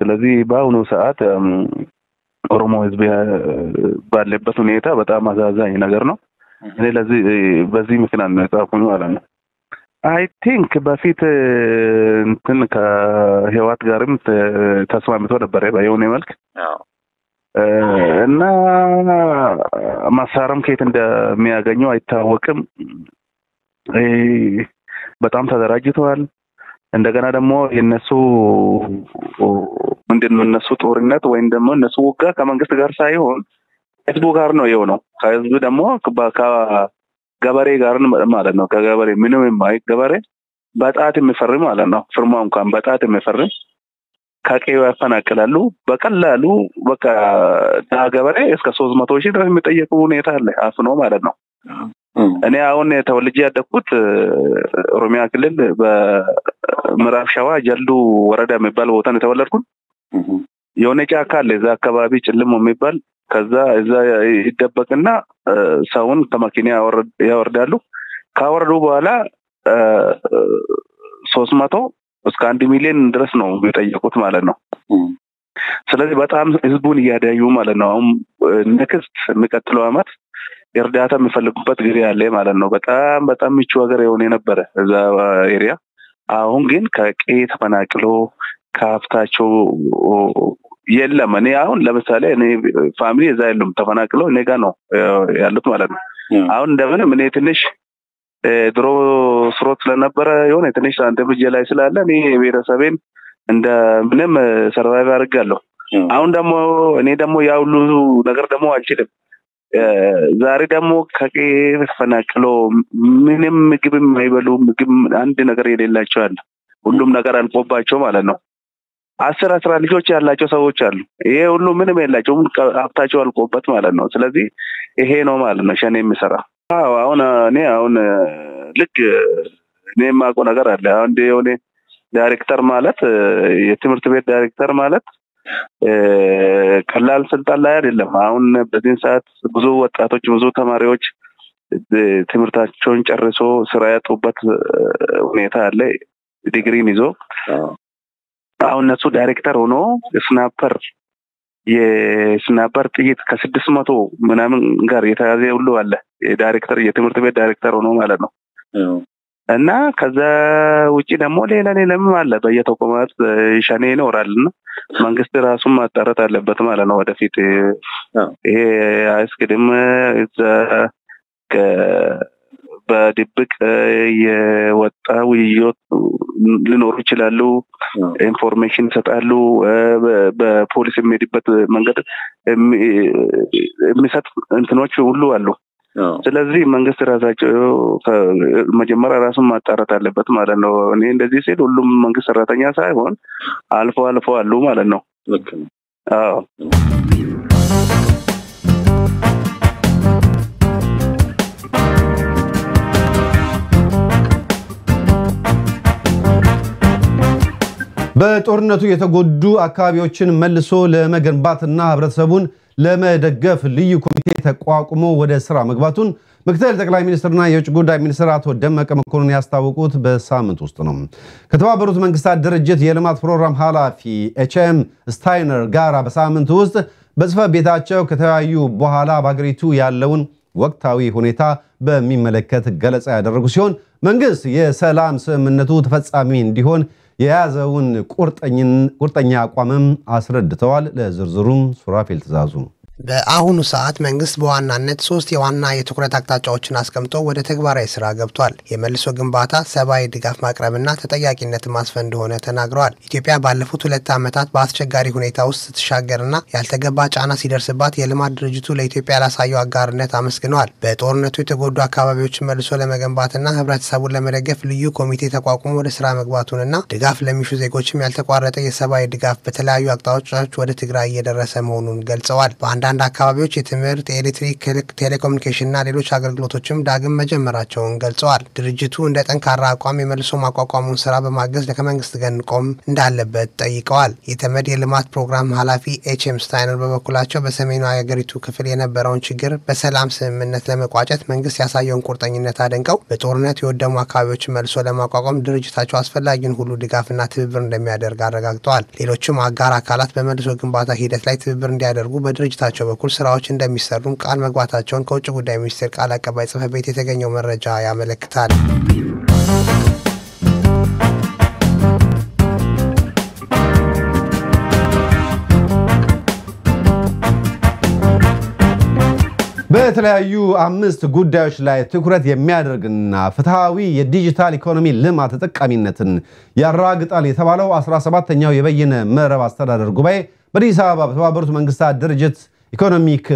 S6: ስለዚህ በአሁኑ ሰዓት ኦሮሞ ህዝብ ባለበት ሁኔታ በጣም አሳዛኝ ነገር ነው። እኔ ለዚህ በዚህ ምክንያት ነው የጻፉኝ ማለት ነው። አይ ቲንክ በፊት እንትን ከህዋት ጋርም ተስማምቶ ነበረ በየሆነ መልክ እና መሳሪያም ከየት እንደሚያገኘው አይታወቅም። በጣም ተደራጅተዋል። እንደገና ደግሞ የነሱ ምንድን ነው እነሱ ጦርነት ወይም ደግሞ እነሱ ውጋ ከመንግስት ጋር ሳይሆን ህዝቡ ጋር ነው የሆነው። ከህዝቡ ደግሞ ከገበሬ ጋር ማለት ነው። ከገበሬ ምንም የማይ ገበሬ በጣት የሚፈርም ማለት ነው። ፍርማ እንኳን በጣት የሚፈርም ከቀዩ ያፈናቅላሉ። በቀላሉ በቃ ገበሬ እስከ ሶስት መቶ ሺህ ድረስ የሚጠየቁ ሁኔታ አለ፣ አፍኖ ማለት ነው። እኔ አሁን ተወልጄ ያደግኩት ኦሮሚያ ክልል በምዕራብ ሸዋ ጀልዱ ወረዳ የሚባል ቦታ ነው የተወለድኩት። የሆነ ጫካ አለ እዛ አካባቢ ጭልሞ የሚባል ከዛ እዛ ይደበቅና ሰውን ከመኪና ያወርዳሉ። ካወረዱ በኋላ ሶስት መቶ እስከ አንድ ሚሊዮን ድረስ ነው የጠየቁት ማለት ነው። ስለዚህ በጣም ህዝቡን እያዳዩ ማለት ነው። አሁን ነክስት የሚቀጥለው አመት እርዳታ የሚፈልጉበት ጊዜ አለ ማለት ነው። በጣም በጣም ምቹ ሀገር የሆነ የነበረ እዛ ኤሪያ፣ አሁን ግን ከቄ ተፈናቅሎ ከሀብታቸው የለም። እኔ አሁን ለምሳሌ እኔ ፋሚሊ እዛ የሉም ተፈናቅሎ እኔ ጋ ነው ያሉት ማለት ነው። አሁን እንደምንም እኔ ትንሽ ድሮ ስሮት ስለነበረ የሆነ ትንሽ አንድ ብዬ ላይ ስላለ እኔ ቤተሰቤን እንደ ምንም ሰርቫይቭ አድርጋለሁ። አሁን ደግሞ እኔ ደግሞ ያ ሁሉ ነገር ደግሞ አልችልም። ዛሬ ደግሞ ከቄ ተፈናቅሎ ምንም ምግብ የማይበሉ ምግብ አንድ ነገር የሌላቸው አለ። ሁሉም ነገር አልቆባቸው ማለት ነው። አስር አስራ ልጆች ያላቸው ሰዎች አሉ። ይሄ ሁሉ ምንም የላቸውም፣ ሀብታቸው አልቆበት ማለት ነው። ስለዚህ ይሄ ነው ማለት ነው ሸኔ የሚሰራ አዎ አሁን እኔ አሁን ልክ እኔ የማውቀው ነገር አለ። አሁን የሆነ ዳይሬክተር ማለት የትምህርት ቤት ዳይሬክተር ማለት ቀላል ስልጣን ላይ አይደለም። አሁን በዚህን ሰዓት ብዙ ወጣቶች ብዙ ተማሪዎች ትምህርታቸውን ጨርሶ ስራ ያጡበት ሁኔታ አለ። ዲግሪን ይዞ አሁን እነሱ ዳይሬክተር ሆኖ ስናፐር የስናበር ጥይት ከስድስት መቶ ምናምን ጋር የተያዘ ሁሉ አለ። የዳይሬክተር የትምህርት ቤት ዳይሬክተር ሆኖ ማለት ነው። እና ከዛ ውጭ ደግሞ ሌላ ሌላም አለ። በየተቋማት ሸኔ ይኖራል እና መንግስት ራሱን ማጣረት አለበት ማለት ነው። ወደፊት ይሄ አያስክድም በድብቅ የወጣ ውይይት ሊኖሩ ይችላሉ። ኢንፎርሜሽን ይሰጣሉ። በፖሊስ የሚሄድበት መንገድ የሚሰጥ እንትኖች ሁሉ አሉ። ስለዚህ መንግስት ራሳቸው መጀመሪያ ራሱን ማጣራት አለበት ማለት ነው። እኔ እንደዚህ ሲል ሁሉም መንግስት ሰራተኛ ሳይሆን አልፎ አልፎ አሉ ማለት ነው። አዎ
S1: በጦርነቱ የተጎዱ አካባቢዎችን መልሶ ለመገንባትና ህብረተሰቡን ለመደገፍ ልዩ ኮሚቴ ተቋቁሞ ወደ ስራ መግባቱን ምክትል ጠቅላይ ሚኒስትርና የውጭ ጉዳይ ሚኒስትር አቶ ደመቀ መኮንን ያስታወቁት በሳምንት ውስጥ ነው። ከተባበሩት መንግስታት ድርጅት የልማት ፕሮግራም ኃላፊ ኤችኤም ስታይነር ጋራ በሳምንት ውስጥ በጽህፈት ቤታቸው ከተወያዩ በኋላ በሀገሪቱ ያለውን ወቅታዊ ሁኔታ በሚመለከት ገለጻ ያደረጉ ሲሆን መንግስት የሰላም ስምምነቱ ተፈጻሚ እንዲሆን የያዘውን ቁርጠኛ አቋምም አስረድተዋል። ለዝርዝሩም ሱራፌል ትእዛዙ በአሁኑ
S7: ሰዓት መንግስት በዋናነት ሶስት የዋና የትኩረት አቅጣጫዎችን አስቀምጦ ወደ ተግባራዊ ስራ ገብቷል። የመልሶ ግንባታ፣ ሰብአዊ ድጋፍ ማቅረብና ተጠያቂነት ማስፈን እንደሆነ ተናግረዋል። ኢትዮጵያ ባለፉት ሁለት ዓመታት በአስቸጋሪ ሁኔታ ውስጥ ስትሻገርና ያልተገባ ጫና ሲደርስባት የልማት ድርጅቱ ለኢትዮጵያ ላሳየው አጋርነት አመስግነዋል። በጦርነቱ የተጎዱ አካባቢዎችን መልሶ ለመገንባትና ህብረተሰቡን ለመደገፍ ልዩ ኮሚቴ ተቋቁሞ ወደ ስራ መግባቱንና ድጋፍ ለሚሹ ዜጎችም ያልተቋረጠ የሰብአዊ ድጋፍ በተለያዩ አቅጣጫዎች ወደ ትግራይ እየደረሰ መሆኑን ገልጸዋል። በአንዳ በአንዳንድ አካባቢዎች የትምህርት፣ የኤሌክትሪክ፣ ቴሌኮሙኒኬሽንና ሌሎች አገልግሎቶችም ዳግም መጀመራቸውን ገልጸዋል። ድርጅቱ እንደ ጠንካራ አቋም የመልሶ ማቋቋሙን ስራ በማገዝ ከመንግስት ጎን እንዳለበት ጠይቀዋል። የተመድ የልማት ፕሮግራም ኃላፊ ኤች ስታይነር በበኩላቸው በሰሜኑ የአገሪቱ ክፍል የነበረውን ችግር በሰላም ስምምነት ለመቋጨት መንግስት ያሳየውን ቁርጠኝነት አደንቀው በጦርነት የወደሙ አካባቢዎችን መልሶ ለማቋቋም ድርጅታቸው አስፈላጊውን ሁሉ ድጋፍና ትብብር እንደሚያደርግ አረጋግጠዋል። ሌሎችም አጋር አካላት በመልሶ ግንባታ ሂደት ላይ ትብብር እንዲያደርጉ በድርጅታቸው በመንግስታቸው በኩል ስራዎች እንደሚሰሩም ቃል መግባታቸውን ከውጭ ጉዳይ ሚኒስቴር ቃል አቀባይ ጽህፈት ቤት የተገኘው መረጃ ያመለክታል።
S1: በተለያዩ አምስት ጉዳዮች ላይ ትኩረት የሚያደርግና ፍትሐዊ የዲጂታል ኢኮኖሚ ልማት ተጠቃሚነትን ያራግጣል የተባለው 17ኛው የበይነ መረብ አስተዳደር ጉባኤ በአዲስ አበባ በተባበሩት መንግስታት ድርጅት ኢኮኖሚክ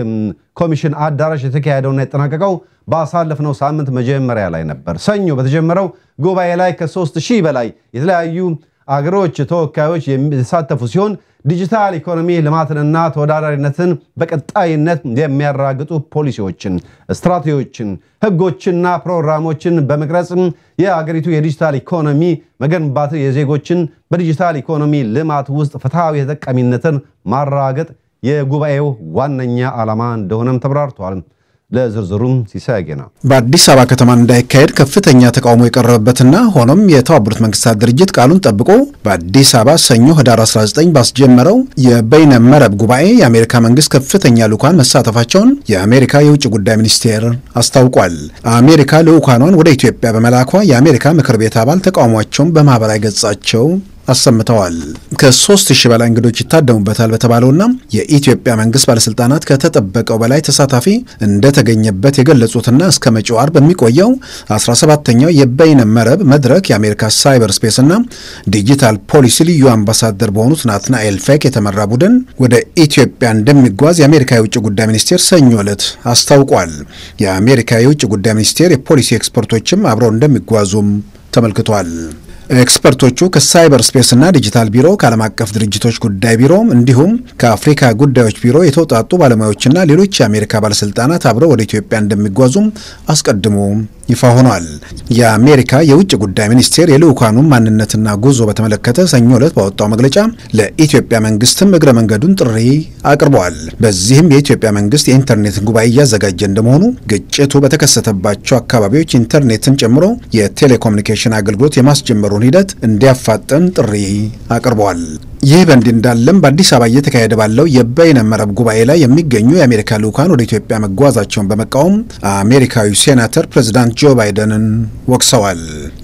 S1: ኮሚሽን አዳራሽ የተካሄደውና የተጠናቀቀው ባሳለፍነው ሳምንት መጀመሪያ ላይ ነበር። ሰኞ በተጀመረው ጉባኤ ላይ ከሦስት ሺህ በላይ የተለያዩ አገሮች ተወካዮች የተሳተፉ ሲሆን ዲጂታል ኢኮኖሚ ልማትንና ተወዳዳሪነትን በቀጣይነት የሚያራግጡ ፖሊሲዎችን፣ ስትራቴጂዎችን፣ ህጎችና ፕሮግራሞችን በመቅረጽ የአገሪቱ የዲጂታል ኢኮኖሚ መገንባት የዜጎችን በዲጂታል ኢኮኖሚ ልማት ውስጥ ፍትሐዊ ተጠቃሚነትን ማራገጥ የጉባኤው ዋነኛ ዓላማ እንደሆነም ተብራርቷል። ለዝርዝሩም ሲሳይ
S3: በአዲስ አበባ ከተማ እንዳይካሄድ ከፍተኛ ተቃውሞ የቀረበበትና ሆኖም የተባበሩት መንግስታት ድርጅት ቃሉን ጠብቆ በአዲስ አበባ ሰኞ ህዳር 19 ባስጀመረው የበይነ መረብ ጉባኤ የአሜሪካ መንግስት ከፍተኛ ልኳን መሳተፋቸውን የአሜሪካ የውጭ ጉዳይ ሚኒስቴር አስታውቋል። አሜሪካ ልዑካኗን ወደ ኢትዮጵያ በመላኳ የአሜሪካ ምክር ቤት አባል ተቃውሟቸውን በማህበራዊ ገጻቸው አሰምተዋል። ከሶስት ሺህ በላይ እንግዶች ይታደሙበታል በተባለውና የኢትዮጵያ መንግስት ባለስልጣናት ከተጠበቀው በላይ ተሳታፊ እንደተገኘበት የገለጹትና እስከ መጪው አርብ በሚቆየው 17ተኛው የበይነ መረብ መድረክ የአሜሪካ ሳይበር ስፔስና ዲጂታል ፖሊሲ ልዩ አምባሳደር በሆኑት ናትናኤል ፌክ የተመራ ቡድን ወደ ኢትዮጵያ እንደሚጓዝ የአሜሪካ የውጭ ጉዳይ ሚኒስቴር ሰኞ ዕለት አስታውቋል። የአሜሪካ የውጭ ጉዳይ ሚኒስቴር የፖሊሲ ኤክስፐርቶችም አብረው እንደሚጓዙም ተመልክቷል። ኤክስፐርቶቹ ከሳይበር ስፔስና ዲጂታል ቢሮ ከዓለም አቀፍ ድርጅቶች ጉዳይ ቢሮ እንዲሁም ከአፍሪካ ጉዳዮች ቢሮ የተውጣጡ ባለሙያዎችና ሌሎች የአሜሪካ ባለስልጣናት አብረው ወደ ኢትዮጵያ እንደሚጓዙም አስቀድሞ ይፋ ሆኗል። የአሜሪካ የውጭ ጉዳይ ሚኒስቴር የልዑካኑን ማንነትና ጉዞ በተመለከተ ሰኞ ዕለት ባወጣው መግለጫ ለኢትዮጵያ መንግስትም እግረ መንገዱን ጥሪ አቅርበዋል። በዚህም የኢትዮጵያ መንግስት የኢንተርኔትን ጉባኤ እያዘጋጀ እንደመሆኑ ግጭቱ በተከሰተባቸው አካባቢዎች ኢንተርኔትን ጨምሮ የቴሌኮሙኒኬሽን አገልግሎት የማስጀመሩ የድርድሩን ሂደት እንዲያፋጥን ጥሪ አቅርበዋል። ይህ በእንዲህ እንዳለም በአዲስ አበባ እየተካሄደ ባለው የበይነ መረብ ጉባኤ ላይ የሚገኙ የአሜሪካ ልዑካን ወደ ኢትዮጵያ መጓዛቸውን በመቃወም አሜሪካዊ ሴናተር ፕሬዚዳንት ጆ ባይደንን ወቅሰዋል።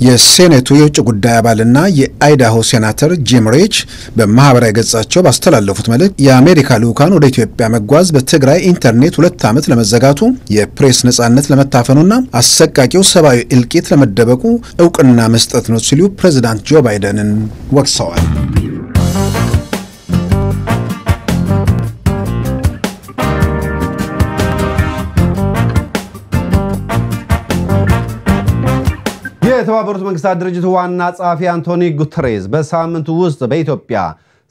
S3: የሴኔቱ የውጭ ጉዳይ አባልና የአይዳሆ ሴናተር ጂም ሬች በማህበራዊ ገጻቸው ባስተላለፉት መልእክት የአሜሪካ ልዑካን ወደ ኢትዮጵያ መጓዝ በትግራይ ኢንተርኔት ሁለት ዓመት ለመዘጋቱ፣ የፕሬስ ነጻነት ለመታፈኑና አሰቃቂው ሰብአዊ እልቂት ለመደበቁ እውቅና መስጠት ነው ሲሉ ፕሬዚዳንት ጆ ባይደንን ወቅሰዋል።
S1: የተባበሩት መንግስታት ድርጅት ዋና ጸሐፊ አንቶኒ ጉተሬዝ በሳምንቱ ውስጥ በኢትዮጵያ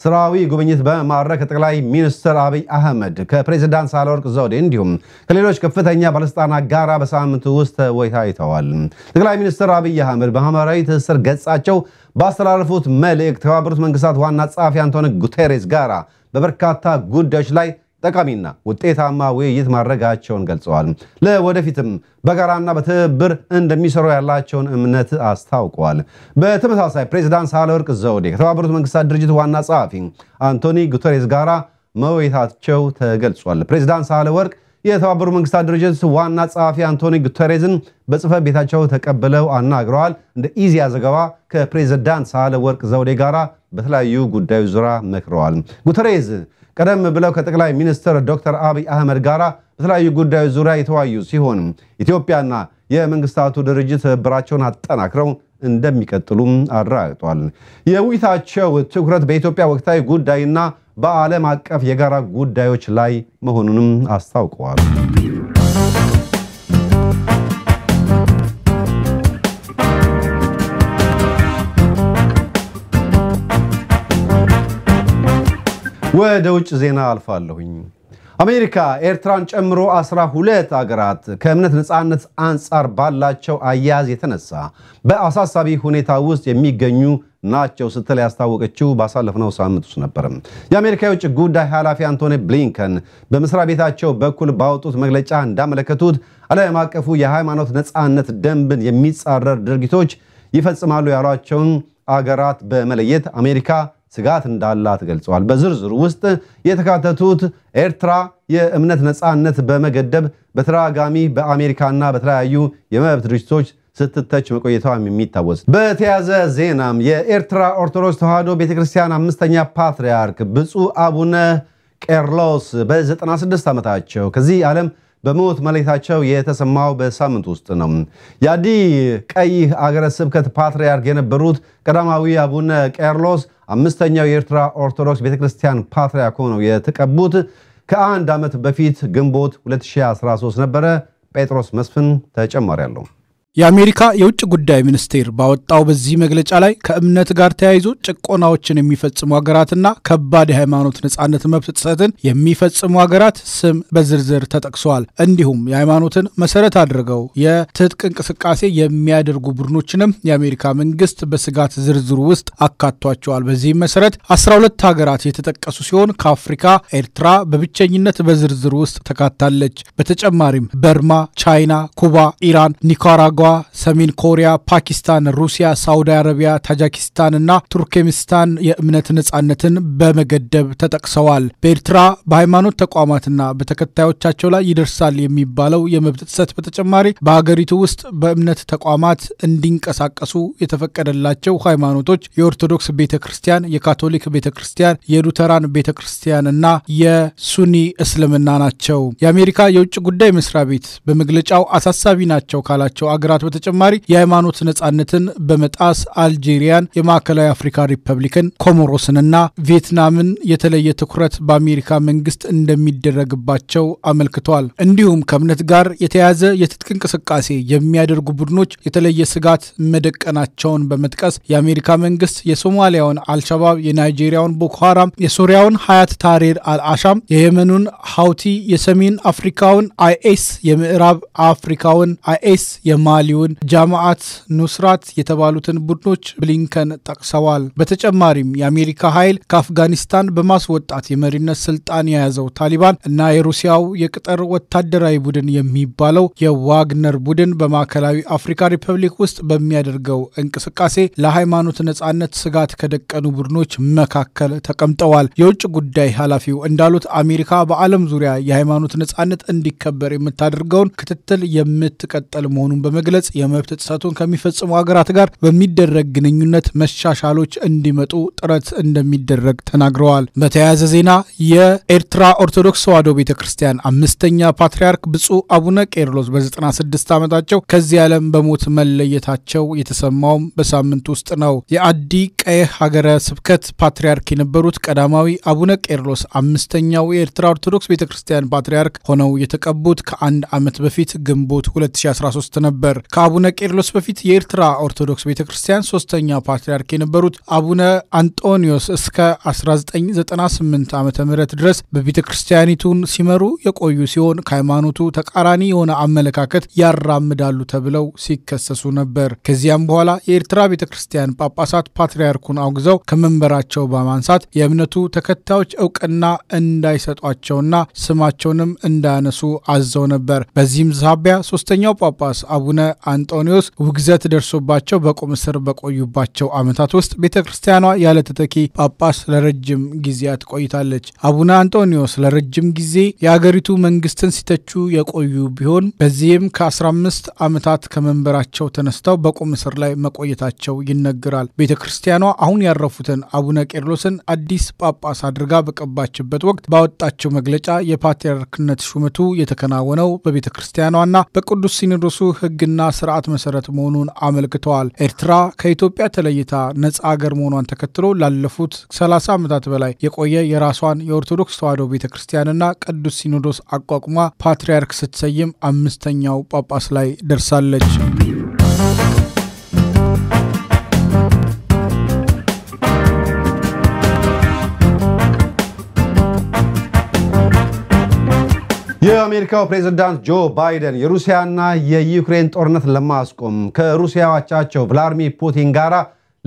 S1: ስራዊ ጉብኝት በማድረግ ከጠቅላይ ሚኒስትር አብይ አህመድ ከፕሬዚዳንት ሳህለወርቅ ዘውዴ እንዲሁም ከሌሎች ከፍተኛ ባለስልጣናት ጋር በሳምንቱ ውስጥ ተወያይተዋል። ጠቅላይ ሚኒስትር አብይ አህመድ በማህበራዊ ትስስር ገጻቸው ባስተላለፉት መልእክት ከተባበሩት መንግስታት ዋና ጸሐፊ አንቶኒ ጉተሬዝ ጋር በበርካታ ጉዳዮች ላይ ጠቃሚና ውጤታማ ውይይት ማድረጋቸውን ገልጸዋል። ለወደፊትም በጋራና በትብብር እንደሚሰሩ ያላቸውን እምነት አስታውቀዋል። በተመሳሳይ ፕሬዚዳንት ሳህለወርቅ ዘውዴ ከተባበሩት መንግስታት ድርጅት ዋና ጸሐፊ አንቶኒ ጉተሬስ ጋራ መወየታቸው ተገልጿል። ፕሬዚዳንት ሳህለወርቅ የተባበሩት መንግስታት ድርጅት ዋና ጸሐፊ አንቶኒ ጉተሬዝን በጽህፈት ቤታቸው ተቀብለው አናግረዋል። እንደ ኢዚያ ዘገባ ከፕሬዚዳንት ሳህለወርቅ ዘውዴ ጋራ በተለያዩ ጉዳዮች ዙሪያ መክረዋል። ጉተሬዝ ቀደም ብለው ከጠቅላይ ሚኒስትር ዶክተር አብይ አህመድ ጋር በተለያዩ ጉዳዮች ዙሪያ የተወያዩ ሲሆን ኢትዮጵያና የመንግስታቱ ድርጅት ትብብራቸውን አጠናክረው እንደሚቀጥሉም አረጋግጧል። የውይይታቸው ትኩረት በኢትዮጵያ ወቅታዊ ጉዳይና በዓለም አቀፍ የጋራ ጉዳዮች ላይ መሆኑንም አስታውቀዋል። ወደ ውጭ ዜና አልፋለሁኝ። አሜሪካ ኤርትራን ጨምሮ አስራ ሁለት አገራት ከእምነት ነፃነት አንጻር ባላቸው አያያዝ የተነሳ በአሳሳቢ ሁኔታ ውስጥ የሚገኙ ናቸው ስትል ያስታወቀችው ባሳለፍነው ሳምንት ውስጥ ነበር። የአሜሪካ የውጭ ጉዳይ ኃላፊ አንቶኒ ብሊንከን በመስሪያ ቤታቸው በኩል ባወጡት መግለጫ እንዳመለከቱት ዓለም አቀፉ የሃይማኖት ነፃነት ደንብን የሚጻረር ድርጊቶች ይፈጽማሉ ያሏቸውን አገራት በመለየት አሜሪካ ስጋት እንዳላት ገልጸዋል። በዝርዝሩ ውስጥ የተካተቱት ኤርትራ የእምነት ነፃነት በመገደብ በተደጋጋሚ በአሜሪካና በተለያዩ የመብት ድርጅቶች ስትተች መቆየቷም የሚታወስ በተያዘ ዜናም የኤርትራ ኦርቶዶክስ ተዋሕዶ ቤተክርስቲያን አምስተኛ ፓትርያርክ ብፁዕ አቡነ ቄርሎስ በ96 ዓመታቸው ከዚህ ዓለም በሞት መለየታቸው የተሰማው በሳምንት ውስጥ ነው። የአዲ ቀይ አገረ ስብከት ፓትርያርክ የነበሩት ቀዳማዊ አቡነ ቄርሎስ አምስተኛው የኤርትራ ኦርቶዶክስ ቤተክርስቲያን ፓትርያርክ ሆነው የተቀቡት ከአንድ ዓመት በፊት ግንቦት 2013 ነበረ። ጴጥሮስ መስፍን ተጨማሪ አለው።
S8: የአሜሪካ የውጭ ጉዳይ ሚኒስቴር ባወጣው በዚህ መግለጫ ላይ ከእምነት ጋር ተያይዞ ጭቆናዎችን የሚፈጽሙ ሀገራትና ከባድ የሃይማኖት ነጻነት መብት ጥሰትን የሚፈጽሙ ሀገራት ስም በዝርዝር ተጠቅሰዋል። እንዲሁም የሃይማኖትን መሰረት አድርገው የትጥቅ እንቅስቃሴ የሚያደርጉ ቡድኖችንም የአሜሪካ መንግስት በስጋት ዝርዝሩ ውስጥ አካቷቸዋል። በዚህም መሰረት 12 ሀገራት የተጠቀሱ ሲሆን ከአፍሪካ ኤርትራ በብቸኝነት በዝርዝሩ ውስጥ ተካታለች። በተጨማሪም በርማ፣ ቻይና፣ ኩባ፣ ኢራን፣ ኒካራጓ ኒካራጓ፣ ሰሜን ኮሪያ፣ ፓኪስታን፣ ሩሲያ፣ ሳውዲ አረቢያ፣ እና ቱርክሜኒስታን የእምነት ነጻነትን በመገደብ ተጠቅሰዋል። በኤርትራ በሃይማኖት ተቋማትና በተከታዮቻቸው ላይ ይደርሳል የሚባለው የመብት ጥሰት በተጨማሪ በሀገሪቱ ውስጥ በእምነት ተቋማት እንዲንቀሳቀሱ የተፈቀደላቸው ሃይማኖቶች የኦርቶዶክስ ቤተ ክርስቲያን፣ የካቶሊክ ቤተ ክርስቲያን፣ የሉተራን ቤተ እና የሱኒ እስልምና ናቸው። የአሜሪካ የውጭ ጉዳይ መስሪያ ቤት በመግለጫው አሳሳቢ ናቸው ካላቸው ሀገራት በተጨማሪ የሃይማኖት ነጻነትን በመጣስ አልጄሪያን፣ የማዕከላዊ አፍሪካ ሪፐብሊክን፣ ኮሞሮስንና ቪየትናምን የተለየ ትኩረት በአሜሪካ መንግስት እንደሚደረግባቸው አመልክተዋል። እንዲሁም ከእምነት ጋር የተያያዘ የትጥቅ እንቅስቃሴ የሚያደርጉ ቡድኖች የተለየ ስጋት መደቀናቸውን በመጥቀስ የአሜሪካ መንግስት የሶማሊያውን አልሸባብ፣ የናይጄሪያውን ቦኮ የሱሪያውን ሀያት ታሪር አልአሻም፣ የየመኑን ሀውቲ፣ የሰሜን አፍሪካውን አይኤስ፣ የምዕራብ አፍሪካውን አይኤስ፣ የማ ማሊውን ጃማአት ኑስራት የተባሉትን ቡድኖች ብሊንከን ጠቅሰዋል። በተጨማሪም የአሜሪካ ኃይል ከአፍጋኒስታን በማስወጣት የመሪነት ስልጣን የያዘው ታሊባን እና የሩሲያው የቅጥር ወታደራዊ ቡድን የሚባለው የዋግነር ቡድን በማዕከላዊ አፍሪካ ሪፐብሊክ ውስጥ በሚያደርገው እንቅስቃሴ ለሃይማኖት ነጻነት ስጋት ከደቀኑ ቡድኖች መካከል ተቀምጠዋል። የውጭ ጉዳይ ኃላፊው እንዳሉት አሜሪካ በዓለም ዙሪያ የሃይማኖት ነጻነት እንዲከበር የምታደርገውን ክትትል የምትቀጠል መሆኑን በመግ በመግለጽ የመብት ጥሰቱን ከሚፈጽሙ ሀገራት ጋር በሚደረግ ግንኙነት መሻሻሎች እንዲመጡ ጥረት እንደሚደረግ ተናግረዋል። በተያያዘ ዜና የኤርትራ ኦርቶዶክስ ተዋሕዶ ቤተ ክርስቲያን አምስተኛ ፓትርያርክ ብፁዕ አቡነ ቄርሎስ በ96 ዓመታቸው ከዚህ ዓለም በሞት መለየታቸው የተሰማውም በሳምንት ውስጥ ነው። የአዲ ቀይ ሀገረ ስብከት ፓትርያርክ የነበሩት ቀዳማዊ አቡነ ቄርሎስ አምስተኛው የኤርትራ ኦርቶዶክስ ቤተ ክርስቲያን ፓትርያርክ ሆነው የተቀቡት ከአንድ ዓመት በፊት ግንቦት 2013 ነበር። ከአቡነ ቄርሎስ በፊት የኤርትራ ኦርቶዶክስ ቤተ ክርስቲያን ሶስተኛ ፓትርያርክ የነበሩት አቡነ አንጦኒዮስ እስከ 1998 ዓ ም ድረስ በቤተ ክርስቲያኒቱን ሲመሩ የቆዩ ሲሆን ከሃይማኖቱ ተቃራኒ የሆነ አመለካከት ያራምዳሉ ተብለው ሲከሰሱ ነበር። ከዚያም በኋላ የኤርትራ ቤተ ክርስቲያን ጳጳሳት ፓትርያርኩን አውግዘው ከመንበራቸው በማንሳት የእምነቱ ተከታዮች እውቅና እንዳይሰጧቸውና ስማቸውንም እንዳያነሱ አዘው ነበር። በዚህም ሳቢያ ሶስተኛው ጳጳስ አቡነ አንጦኒዎስ ውግዘት ደርሶባቸው በቁም ስር በቆዩባቸው ዓመታት ውስጥ ቤተ ክርስቲያኗ ያለ ተተኪ ጳጳስ ለረጅም ጊዜያት ቆይታለች። አቡነ አንጦኒዎስ ለረጅም ጊዜ የአገሪቱ መንግስትን ሲተቹ የቆዩ ቢሆን በዚህም ከ15 ዓመታት ከመንበራቸው ተነስተው በቁም ስር ላይ መቆየታቸው ይነገራል። ቤተ ክርስቲያኗ አሁን ያረፉትን አቡነ ቄርሎስን አዲስ ጳጳስ አድርጋ በቀባችበት ወቅት ባወጣቸው መግለጫ የፓትርያርክነት ሹመቱ የተከናወነው በቤተ ክርስቲያኗና በቅዱስ ሲኖዶሱ ህግና ሕግና ስርዓት መሰረት መሆኑን አመልክተዋል። ኤርትራ ከኢትዮጵያ ተለይታ ነጻ አገር መሆኗን ተከትሎ ላለፉት 30 ዓመታት በላይ የቆየ የራሷን የኦርቶዶክስ ተዋሕዶ ቤተ ክርስቲያንና ቅዱስ ሲኖዶስ አቋቁማ ፓትርያርክ ስትሰይም አምስተኛው ጳጳስ ላይ ደርሳለች።
S1: የአሜሪካው ፕሬዝዳንት ጆ ባይደን የሩሲያና የዩክሬን ጦርነት ለማስቆም ከሩሲያ አቻቸው ቭላድሚር ፑቲን ጋራ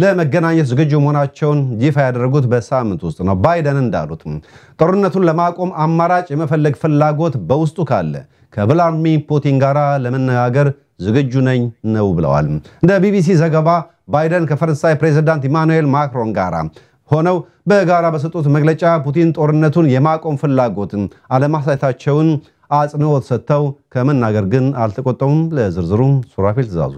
S1: ለመገናኘት ዝግጁ መሆናቸውን ይፋ ያደረጉት በሳምንት ውስጥ ነው። ባይደን እንዳሉት ጦርነቱን ለማቆም አማራጭ የመፈለግ ፍላጎት በውስጡ ካለ ከቭላድሚር ፑቲን ጋራ ለመነጋገር ዝግጁ ነኝ ነው ብለዋል። እንደ ቢቢሲ ዘገባ ባይደን ከፈረንሳይ ፕሬዝዳንት ኢማኑኤል ማክሮን ጋር ሆነው በጋራ በሰጡት መግለጫ ፑቲን ጦርነቱን የማቆም ፍላጎትን አለማሳየታቸውን አጽንኦት ሰጥተው ከመናገር ግን አልተቆጠቡም። ለዝርዝሩ ሱራፌል ትእዛዙ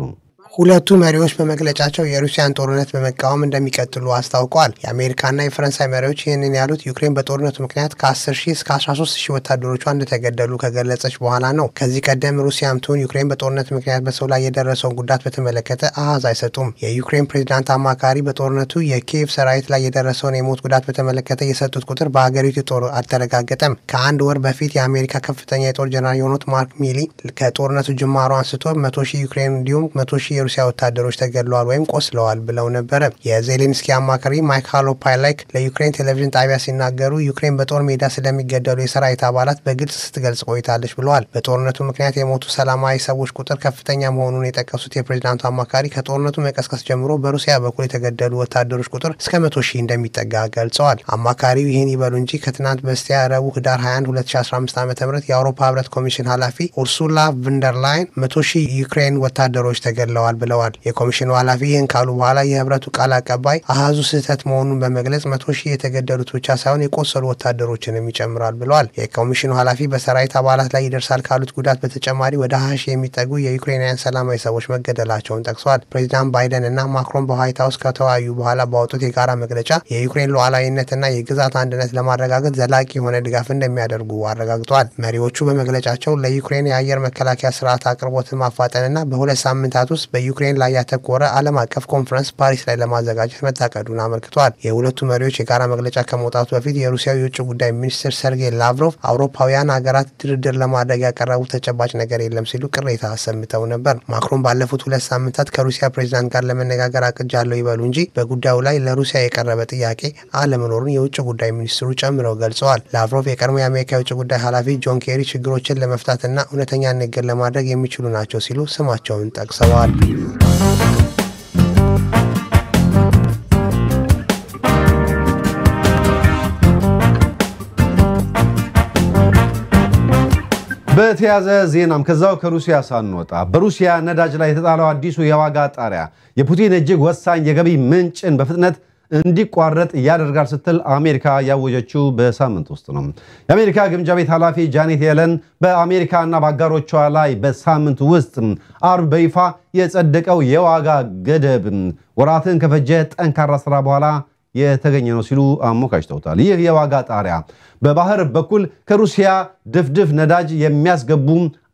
S7: ሁለቱ መሪዎች በመግለጫቸው የሩሲያን ጦርነት በመቃወም እንደሚቀጥሉ አስታውቀዋል። የአሜሪካና የፈረንሳይ መሪዎች ይህንን ያሉት ዩክሬን በጦርነቱ ምክንያት ከ10 ሺህ እስከ 13 ሺህ ወታደሮቿ እንደተገደሉ ከገለጸች በኋላ ነው። ከዚህ ቀደም ሩሲያም ትሁን ዩክሬን በጦርነት ምክንያት በሰው ላይ የደረሰውን ጉዳት በተመለከተ አሃዝ አይሰጡም። የዩክሬን ፕሬዚዳንት አማካሪ በጦርነቱ የኪየቭ ሰራዊት ላይ የደረሰውን የሞት ጉዳት በተመለከተ የሰጡት ቁጥር በሀገሪቱ ጦር አልተረጋገጠም። ከአንድ ወር በፊት የአሜሪካ ከፍተኛ የጦር ጀነራል የሆኑት ማርክ ሚሊ ከጦርነቱ ጅማሮ አንስቶ መቶ ሺህ ዩክሬን እንዲሁም መቶ ሺህ የሩሲያ ወታደሮች ተገድለዋል ወይም ቆስለዋል ብለው ነበረ። የዜሌንስኪ አማካሪ ማይካሎ ፓይላይክ ለዩክሬን ቴሌቪዥን ጣቢያ ሲናገሩ ዩክሬን በጦር ሜዳ ስለሚገደሉ የሰራዊት አባላት በግልጽ ስትገልጽ ቆይታለች ብለዋል። በጦርነቱ ምክንያት የሞቱ ሰላማዊ ሰዎች ቁጥር ከፍተኛ መሆኑን የጠቀሱት የፕሬዚዳንቱ አማካሪ ከጦርነቱ መቀስቀስ ጀምሮ በሩሲያ በኩል የተገደሉ ወታደሮች ቁጥር እስከ መቶ ሺህ እንደሚጠጋ ገልጸዋል። አማካሪው ይህን ይበሉ እንጂ ከትናንት በስቲያ ረቡዕ ህዳር 21 2015 ዓ ም የአውሮፓ ህብረት ኮሚሽን ኃላፊ ኡርሱላ ቭንደርላይን መቶ ሺህ ዩክሬን ወታደሮች ተገድለዋል ተደርጓል ብለዋል። የኮሚሽኑ ኃላፊ ይህን ካሉ በኋላ የህብረቱ ቃል አቀባይ አሃዙ ስህተት መሆኑን በመግለጽ መቶ ሺህ የተገደሉት ብቻ ሳይሆን የቆሰሉ ወታደሮችንም ይጨምራል ብለዋል። የኮሚሽኑ ኃላፊ በሰራዊት አባላት ላይ ይደርሳል ካሉት ጉዳት በተጨማሪ ወደ ሀያ ሺህ የሚጠጉ የዩክሬናውያን ሰላማዊ ሰዎች መገደላቸውን ጠቅሰዋል። ፕሬዚዳንት ባይደን እና ማክሮን በዋይት ሀውስ ከተወያዩ በኋላ ባወጡት የጋራ መግለጫ የዩክሬን ሉዓላዊነትና የግዛት አንድነት ለማረጋገጥ ዘላቂ የሆነ ድጋፍ እንደሚያደርጉ አረጋግጠዋል። መሪዎቹ በመግለጫቸው ለዩክሬን የአየር መከላከያ ስርዓት አቅርቦትን ማፋጠንና በሁለት ሳምንታት ውስጥ በዩክሬን ላይ ያተኮረ ዓለም አቀፍ ኮንፈረንስ ፓሪስ ላይ ለማዘጋጀት መታቀዱን አመልክቷል። የሁለቱ መሪዎች የጋራ መግለጫ ከመውጣቱ በፊት የሩሲያው የውጭ ጉዳይ ሚኒስትር ሰርጌይ ላቭሮቭ አውሮፓውያን ሀገራት ድርድር ለማድረግ ያቀረቡት ተጨባጭ ነገር የለም ሲሉ ቅሬታ አሰምተው ነበር። ማክሮን ባለፉት ሁለት ሳምንታት ከሩሲያ ፕሬዚዳንት ጋር ለመነጋገር አቅጃለሁ ይበሉ እንጂ በጉዳዩ ላይ ለሩሲያ የቀረበ ጥያቄ አለመኖሩን የውጭ ጉዳይ ሚኒስትሩ ጨምረው ገልጸዋል። ላቭሮቭ የቀድሞ የአሜሪካ የውጭ ጉዳይ ኃላፊ ጆን ኬሪ ችግሮችን ለመፍታትና እውነተኛ ንግግር ለማድረግ የሚችሉ ናቸው ሲሉ ስማቸውን ጠቅሰዋል።
S1: በተያዘ ዜናም ከዛው ከሩሲያ ሳንወጣ በሩሲያ ነዳጅ ላይ የተጣለው አዲሱ የዋጋ ጣሪያ የፑቲን እጅግ ወሳኝ የገቢ ምንጭን በፍጥነት እንዲቋረጥ ያደርጋል ስትል አሜሪካ ያወጀችው በሳምንት ውስጥ ነው። የአሜሪካ ግምጃ ቤት ኃላፊ ጃኔት የለን በአሜሪካና በአጋሮቿ ላይ በሳምንት ውስጥ አርብ በይፋ የጸደቀው የዋጋ ገደብ ወራትን ከፈጀ ጠንካራ ስራ በኋላ የተገኘ ነው ሲሉ አሞካሽተውታል። ይህ የዋጋ ጣሪያ በባህር በኩል ከሩሲያ ድፍድፍ ነዳጅ የሚያስገቡ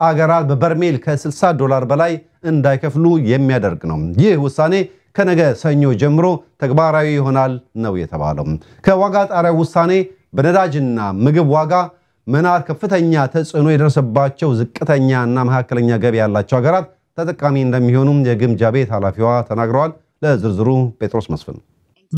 S1: አገራት በበርሜል ከ60 ዶላር በላይ እንዳይከፍሉ የሚያደርግ ነው። ይህ ውሳኔ ከነገ ሰኞ ጀምሮ ተግባራዊ ይሆናል ነው የተባለው። ከዋጋ ጣሪያ ውሳኔ በነዳጅና ምግብ ዋጋ መናር ከፍተኛ ተጽዕኖ የደረሰባቸው ዝቅተኛ እና መካከለኛ ገቢ ያላቸው ሀገራት ተጠቃሚ እንደሚሆኑም የግምጃ ቤት ኃላፊዋ ተናግረዋል። ለዝርዝሩ ጴጥሮስ መስፍን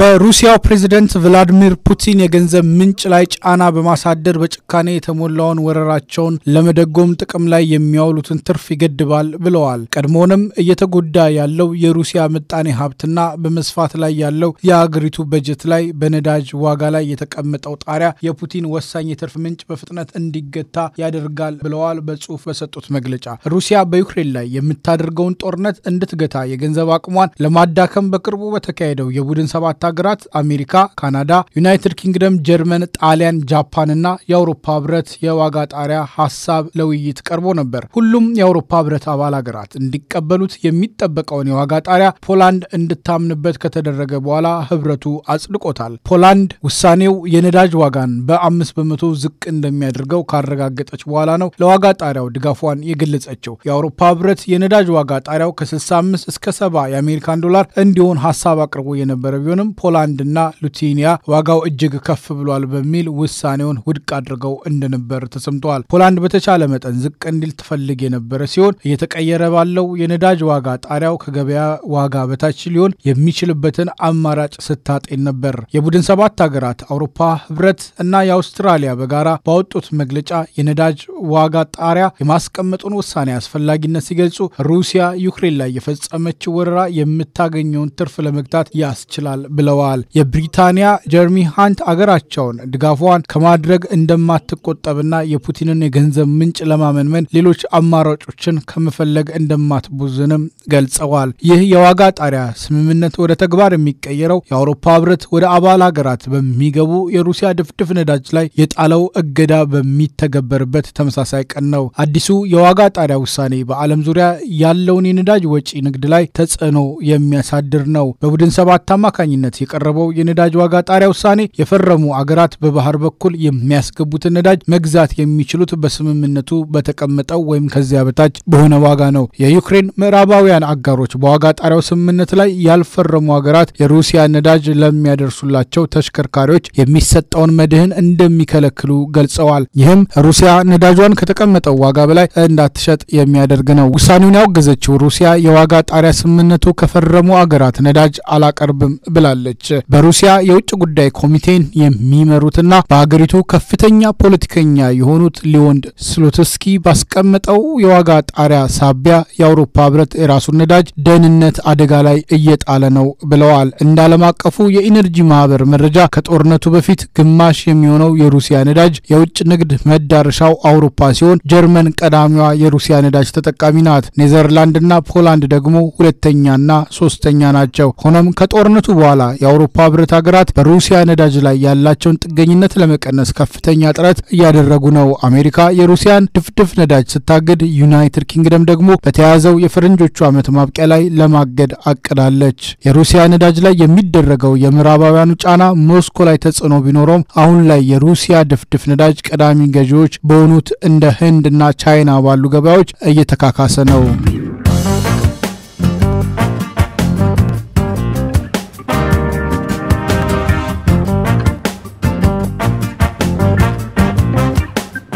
S8: በሩሲያው ፕሬዝደንት ቭላዲሚር ፑቲን የገንዘብ ምንጭ ላይ ጫና በማሳደር በጭካኔ የተሞላውን ወረራቸውን ለመደጎም ጥቅም ላይ የሚያውሉትን ትርፍ ይገድባል ብለዋል። ቀድሞውንም እየተጎዳ ያለው የሩሲያ ምጣኔ ሀብትና በመስፋት ላይ ያለው የአገሪቱ በጀት ላይ በነዳጅ ዋጋ ላይ የተቀመጠው ጣሪያ የፑቲን ወሳኝ የትርፍ ምንጭ በፍጥነት እንዲገታ ያደርጋል ብለዋል። በጽሁፍ በሰጡት መግለጫ ሩሲያ በዩክሬን ላይ የምታደርገውን ጦርነት እንድትገታ የገንዘብ አቅሟን ለማዳከም በቅርቡ በተካሄደው የቡድን ሰባት ሀገራት አሜሪካ፣ ካናዳ፣ ዩናይትድ ኪንግደም፣ ጀርመን፣ ጣሊያን፣ ጃፓን እና የአውሮፓ ህብረት የዋጋ ጣሪያ ሀሳብ ለውይይት ቀርቦ ነበር። ሁሉም የአውሮፓ ህብረት አባል ሀገራት እንዲቀበሉት የሚጠበቀውን የዋጋ ጣሪያ ፖላንድ እንድታምንበት ከተደረገ በኋላ ህብረቱ አጽድቆታል። ፖላንድ ውሳኔው የነዳጅ ዋጋን በአምስት በመቶ ዝቅ እንደሚያደርገው ካረጋገጠች በኋላ ነው ለዋጋ ጣሪያው ድጋፏን የገለጸችው። የአውሮፓ ህብረት የነዳጅ ዋጋ ጣሪያው ከ65 እስከ 70 የአሜሪካን ዶላር እንዲሆን ሀሳብ አቅርቦ የነበረ ቢሆንም ፖላንድና ሉቲኒያ ዋጋው እጅግ ከፍ ብሏል በሚል ውሳኔውን ውድቅ አድርገው እንደነበር ተሰምተዋል። ፖላንድ በተቻለ መጠን ዝቅ እንዲል ትፈልግ የነበረ ሲሆን እየተቀየረ ባለው የነዳጅ ዋጋ ጣሪያው ከገበያ ዋጋ በታች ሊሆን የሚችልበትን አማራጭ ስታጤን ነበር። የቡድን ሰባት ሀገራት አውሮፓ ህብረት እና የአውስትራሊያ በጋራ ባወጡት መግለጫ የነዳጅ ዋጋ ጣሪያ የማስቀመጡን ውሳኔ አስፈላጊነት ሲገልጹ ሩሲያ ዩክሬን ላይ የፈጸመችው ወረራ የምታገኘውን ትርፍ ለመግታት ያስችላል ብለዋል። የብሪታንያ ጀርሚ ሃንት አገራቸውን ድጋፏን ከማድረግ እንደማትቆጠብና የፑቲንን የገንዘብ ምንጭ ለማመንመን ሌሎች አማራጮችን ከመፈለግ እንደማትቡዝንም ገልጸዋል። ይህ የዋጋ ጣሪያ ስምምነት ወደ ተግባር የሚቀየረው የአውሮፓ ህብረት ወደ አባል ሀገራት በሚገቡ የሩሲያ ድፍድፍ ነዳጅ ላይ የጣለው እገዳ በሚተገበርበት ተመሳሳይ ቀን ነው። አዲሱ የዋጋ ጣሪያ ውሳኔ በዓለም ዙሪያ ያለውን የነዳጅ ወጪ ንግድ ላይ ተጽዕኖ የሚያሳድር ነው። በቡድን ሰባት አማካኝነት ለመወያየት የቀረበው የነዳጅ ዋጋ ጣሪያ ውሳኔ የፈረሙ አገራት በባህር በኩል የሚያስገቡትን ነዳጅ መግዛት የሚችሉት በስምምነቱ በተቀመጠው ወይም ከዚያ በታች በሆነ ዋጋ ነው። የዩክሬን ምዕራባውያን አጋሮች በዋጋ ጣሪያው ስምምነት ላይ ያልፈረሙ ሀገራት የሩሲያ ነዳጅ ለሚያደርሱላቸው ተሽከርካሪዎች የሚሰጠውን መድህን እንደሚከለክሉ ገልጸዋል። ይህም ሩሲያ ነዳጇን ከተቀመጠው ዋጋ በላይ እንዳትሸጥ የሚያደርግ ነው። ውሳኔውን ያወገዘችው ሩሲያ የዋጋ ጣሪያ ስምምነቱ ከፈረሙ አገራት ነዳጅ አላቀርብም ብላለች። ትገኛለች። በሩሲያ የውጭ ጉዳይ ኮሚቴን የሚመሩትና በሀገሪቱ ከፍተኛ ፖለቲከኛ የሆኑት ሊዮንድ ስሎትስኪ ባስቀመጠው የዋጋ ጣሪያ ሳቢያ የአውሮፓ ህብረት የራሱን ነዳጅ ደህንነት አደጋ ላይ እየጣለ ነው ብለዋል። እንደ ዓለም አቀፉ የኢነርጂ ማህበር መረጃ ከጦርነቱ በፊት ግማሽ የሚሆነው የሩሲያ ነዳጅ የውጭ ንግድ መዳረሻው አውሮፓ ሲሆን ጀርመን ቀዳሚዋ የሩሲያ ነዳጅ ተጠቃሚ ናት። ኔዘርላንድና ፖላንድ ደግሞ ሁለተኛና ሶስተኛ ናቸው። ሆኖም ከጦርነቱ በኋላ በኋላ የአውሮፓ ህብረት ሀገራት በሩሲያ ነዳጅ ላይ ያላቸውን ጥገኝነት ለመቀነስ ከፍተኛ ጥረት እያደረጉ ነው። አሜሪካ የሩሲያን ድፍድፍ ነዳጅ ስታግድ፣ ዩናይትድ ኪንግደም ደግሞ በተያያዘው የፈረንጆቹ ዓመት ማብቂያ ላይ ለማገድ አቅዳለች። የሩሲያ ነዳጅ ላይ የሚደረገው የምዕራባውያኑ ጫና ሞስኮ ላይ ተጽዕኖ ቢኖረውም አሁን ላይ የሩሲያ ድፍድፍ ነዳጅ ቀዳሚ ገዢዎች በሆኑት እንደ ህንድ እና ቻይና ባሉ ገበያዎች እየተካካሰ ነው።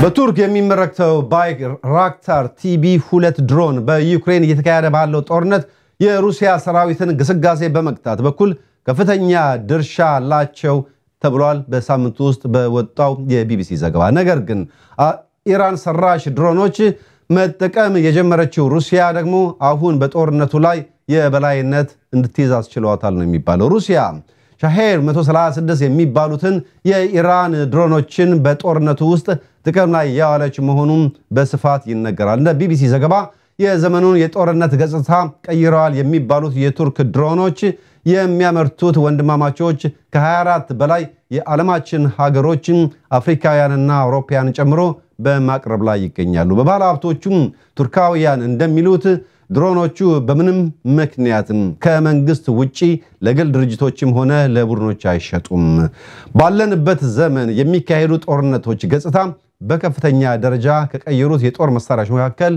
S1: በቱርክ የሚመረተው ራክታር ቲቢ ሁለት ድሮን በዩክሬን እየተካሄደ ባለው ጦርነት የሩሲያ ሰራዊትን ግስጋሴ በመቅጣት በኩል ከፍተኛ ድርሻ አላቸው ተብሏል። በሳምንቱ ውስጥ በወጣው የቢቢሲ ዘገባ። ነገር ግን ኢራን ሰራሽ ድሮኖች መጠቀም የጀመረችው ሩሲያ ደግሞ አሁን በጦርነቱ ላይ የበላይነት እንድትይዝ አስችሏታል ነው የሚባለው ሩሲያ ሻሄር 136 የሚባሉትን የኢራን ድሮኖችን በጦርነቱ ውስጥ ጥቅም ላይ ያዋለች መሆኑም በስፋት ይነገራል። እንደ ቢቢሲ ዘገባ የዘመኑን የጦርነት ገጽታ ቀይረዋል የሚባሉት የቱርክ ድሮኖች የሚያመርቱት ወንድማማቾች ከ24 በላይ የዓለማችን ሀገሮችን አፍሪካውያንና አውሮፓያን ጨምሮ በማቅረብ ላይ ይገኛሉ። በባለ ሀብቶቹም ቱርካውያን እንደሚሉት ድሮኖቹ በምንም ምክንያትም ከመንግስት ውጪ ለግል ድርጅቶችም ሆነ ለቡድኖች አይሸጡም። ባለንበት ዘመን የሚካሄዱ ጦርነቶች ገጽታ በከፍተኛ ደረጃ ከቀየሩት የጦር መሳሪያዎች መካከል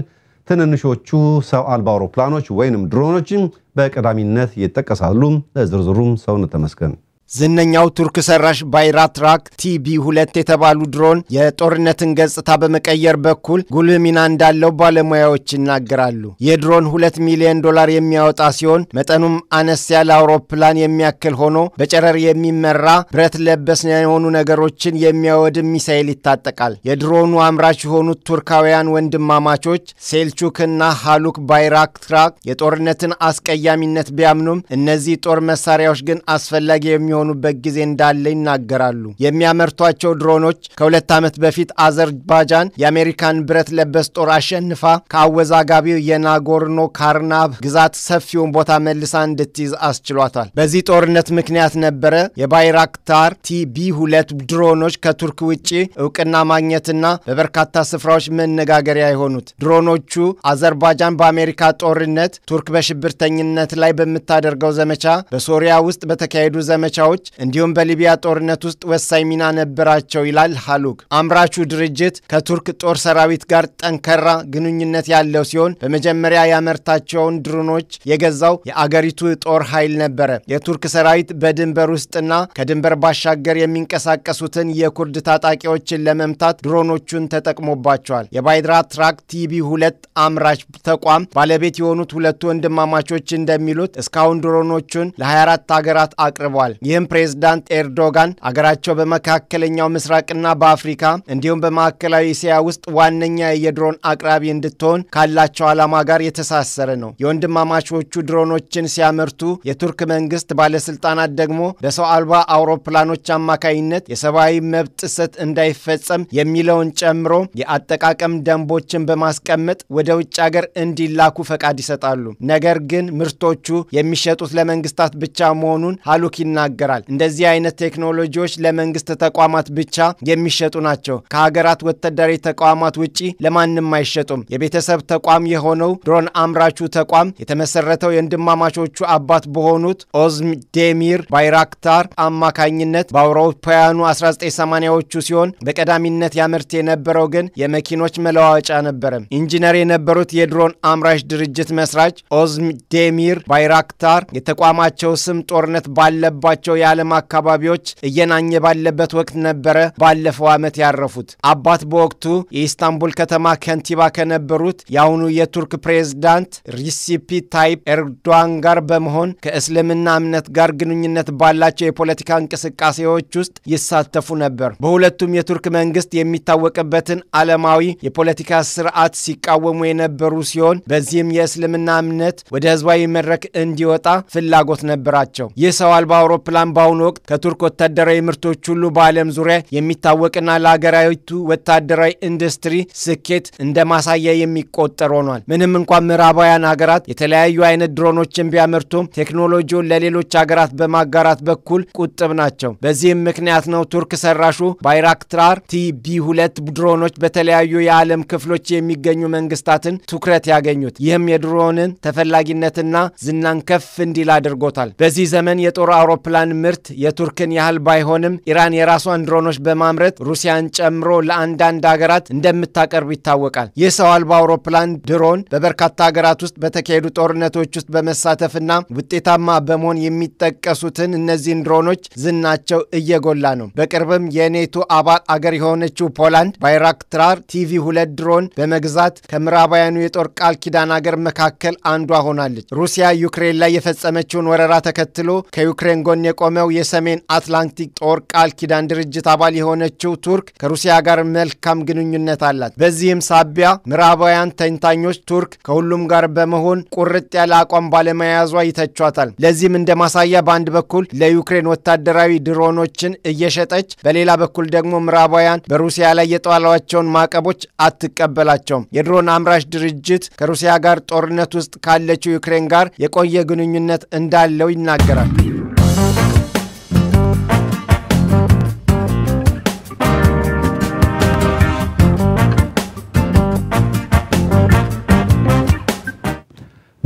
S1: ትንንሾቹ ሰው አልባ አውሮፕላኖች ወይንም ድሮኖችን በቀዳሚነት ይጠቀሳሉ። ለዝርዝሩም ሰውነት ተመስገን
S9: ዝነኛው ቱርክ ሰራሽ ባይራትራክ ቲቢ ሁለት የተባሉ ድሮን የጦርነትን ገጽታ በመቀየር በኩል ጉልህ ሚና እንዳለው ባለሙያዎች ይናገራሉ። የድሮን ሁለት ሚሊዮን ዶላር የሚያወጣ ሲሆን መጠኑም አነስ ያለ አውሮፕላን የሚያክል ሆኖ በጨረር የሚመራ ብረት ለበስ የሆኑ ነገሮችን የሚያወድም ሚሳይል ይታጠቃል። የድሮኑ አምራች የሆኑት ቱርካውያን ወንድማማቾች ሴልቹክ እና ሃሉክ ባይራትራክ የጦርነትን አስቀያሚነት ቢያምኑም እነዚህ ጦር መሳሪያዎች ግን አስፈላጊ የሚሆ የሚሆኑበት ጊዜ እንዳለ ይናገራሉ። የሚያመርቷቸው ድሮኖች ከሁለት ዓመት በፊት አዘርባጃን የአሜሪካን ብረት ለበስ ጦር አሸንፋ ከአወዛጋቢው የናጎርኖ ካርናብ ግዛት ሰፊውን ቦታ መልሳ እንድትይዝ አስችሏታል። በዚህ ጦርነት ምክንያት ነበረ የባይራክታር ቲቢ ሁለት ድሮኖች ከቱርክ ውጭ እውቅና ማግኘትና በበርካታ ስፍራዎች መነጋገሪያ የሆኑት። ድሮኖቹ አዘርባጃን በአሜሪካ ጦርነት ቱርክ በሽብርተኝነት ላይ በምታደርገው ዘመቻ በሶሪያ ውስጥ በተካሄዱ ዘመቻ ፋብሪካዎች እንዲሁም በሊቢያ ጦርነት ውስጥ ወሳኝ ሚና ነበራቸው ይላል ሀሉክ። አምራቹ ድርጅት ከቱርክ ጦር ሰራዊት ጋር ጠንከራ ግንኙነት ያለው ሲሆን በመጀመሪያ ያመርታቸውን ድሮኖች የገዛው የአገሪቱ ጦር ኃይል ነበረ። የቱርክ ሰራዊት በድንበር ውስጥና ከድንበር ባሻገር የሚንቀሳቀሱትን የኩርድ ታጣቂዎችን ለመምታት ድሮኖቹን ተጠቅሞባቸዋል። የባይድራ ትራክ ቲቢ ሁለት አምራች ተቋም ባለቤት የሆኑት ሁለቱ ወንድማማቾች እንደሚሉት እስካሁን ድሮኖቹን ለ24 ሀገራት አቅርቧል። ይህ ይህም ፕሬዝዳንት ኤርዶጋን አገራቸው በመካከለኛው ምስራቅና በአፍሪካ እንዲሁም በማዕከላዊ እስያ ውስጥ ዋነኛ የድሮን አቅራቢ እንድትሆን ካላቸው ዓላማ ጋር የተሳሰረ ነው። የወንድማማቾቹ ድሮኖችን ሲያመርቱ የቱርክ መንግስት ባለስልጣናት ደግሞ በሰው አልባ አውሮፕላኖች አማካኝነት የሰብአዊ መብት ጥሰት እንዳይፈጸም የሚለውን ጨምሮ የአጠቃቀም ደንቦችን በማስቀመጥ ወደ ውጭ አገር እንዲላኩ ፈቃድ ይሰጣሉ። ነገር ግን ምርቶቹ የሚሸጡት ለመንግስታት ብቻ መሆኑን ሀሉክ ይናገራል። ይናገራል። እንደዚህ አይነት ቴክኖሎጂዎች ለመንግስት ተቋማት ብቻ የሚሸጡ ናቸው። ከሀገራት ወታደራዊ ተቋማት ውጪ ለማንም አይሸጡም። የቤተሰብ ተቋም የሆነው ድሮን አምራቹ ተቋም የተመሰረተው የወንድማማቾቹ አባት በሆኑት ኦዝም ዴሚር ባይራክታር አማካኝነት በአውሮፓውያኑ 1980ዎቹ ሲሆን በቀዳሚነት ያመርት የነበረው ግን የመኪኖች መለዋወጫ ነበረም። ኢንጂነር የነበሩት የድሮን አምራች ድርጅት መስራች ኦዝም ዴሚር ባይራክታር የተቋማቸው ስም ጦርነት ባለባቸው ባሏቸው የዓለም አካባቢዎች እየናኘ ባለበት ወቅት ነበረ ባለፈው ዓመት ያረፉት። አባት በወቅቱ የኢስታንቡል ከተማ ከንቲባ ከነበሩት የአሁኑ የቱርክ ፕሬዝዳንት ሪሲፒ ታይፕ ኤርዶዋን ጋር በመሆን ከእስልምና እምነት ጋር ግንኙነት ባላቸው የፖለቲካ እንቅስቃሴዎች ውስጥ ይሳተፉ ነበር። በሁለቱም የቱርክ መንግስት የሚታወቅበትን ዓለማዊ የፖለቲካ ስርዓት ሲቃወሙ የነበሩ ሲሆን በዚህም የእስልምና እምነት ወደ ህዝባዊ መድረክ እንዲወጣ ፍላጎት ነበራቸው። ይህ ሰው አልባ አውሮፕላን ሰላም በአሁኑ ወቅት ከቱርክ ወታደራዊ ምርቶች ሁሉ በዓለም ዙሪያ የሚታወቅና ለሀገራዊቱ ወታደራዊ ኢንዱስትሪ ስኬት እንደ ማሳያ የሚቆጠር ሆኗል። ምንም እንኳን ምዕራባውያን ሀገራት የተለያዩ አይነት ድሮኖችን ቢያመርቱም ቴክኖሎጂውን ለሌሎች ሀገራት በማጋራት በኩል ቁጥብ ናቸው። በዚህም ምክንያት ነው ቱርክ ሰራሹ ባይራክትራር ቲቢ ሁለት ድሮኖች በተለያዩ የዓለም ክፍሎች የሚገኙ መንግስታትን ትኩረት ያገኙት። ይህም የድሮንን ተፈላጊነትና ዝናን ከፍ እንዲል አድርጎታል። በዚህ ዘመን የጦር አውሮፕላን የኢራን ምርት የቱርክን ያህል ባይሆንም ኢራን የራሷን ድሮኖች በማምረት ሩሲያን ጨምሮ ለአንዳንድ ሀገራት እንደምታቀርብ ይታወቃል። ይህ ሰው አልባ አውሮፕላን ድሮን በበርካታ ሀገራት ውስጥ በተካሄዱ ጦርነቶች ውስጥ በመሳተፍና ውጤታማ በመሆን የሚጠቀሱትን እነዚህን ድሮኖች ዝናቸው እየጎላ ነው። በቅርብም የኔቶ አባል አገር የሆነችው ፖላንድ ባይራክትራር ቲቪ ሁለት ድሮን በመግዛት ከምዕራባውያኑ የጦር ቃል ኪዳን አገር መካከል አንዷ ሆናለች። ሩሲያ ዩክሬን ላይ የፈጸመችውን ወረራ ተከትሎ ከዩክሬን ጎን የቆመው የሰሜን አትላንቲክ ጦር ቃል ኪዳን ድርጅት አባል የሆነችው ቱርክ ከሩሲያ ጋር መልካም ግንኙነት አላት። በዚህም ሳቢያ ምዕራባውያን ተንታኞች ቱርክ ከሁሉም ጋር በመሆን ቁርጥ ያለ አቋም ባለመያዟ ይተቿታል። ለዚህም እንደ ማሳያ በአንድ በኩል ለዩክሬን ወታደራዊ ድሮኖችን እየሸጠች፣ በሌላ በኩል ደግሞ ምዕራባውያን በሩሲያ ላይ የጣሏቸውን ማዕቀቦች አትቀበላቸውም። የድሮን አምራች ድርጅት ከሩሲያ ጋር ጦርነት ውስጥ ካለችው ዩክሬን ጋር የቆየ ግንኙነት እንዳለው ይናገራል።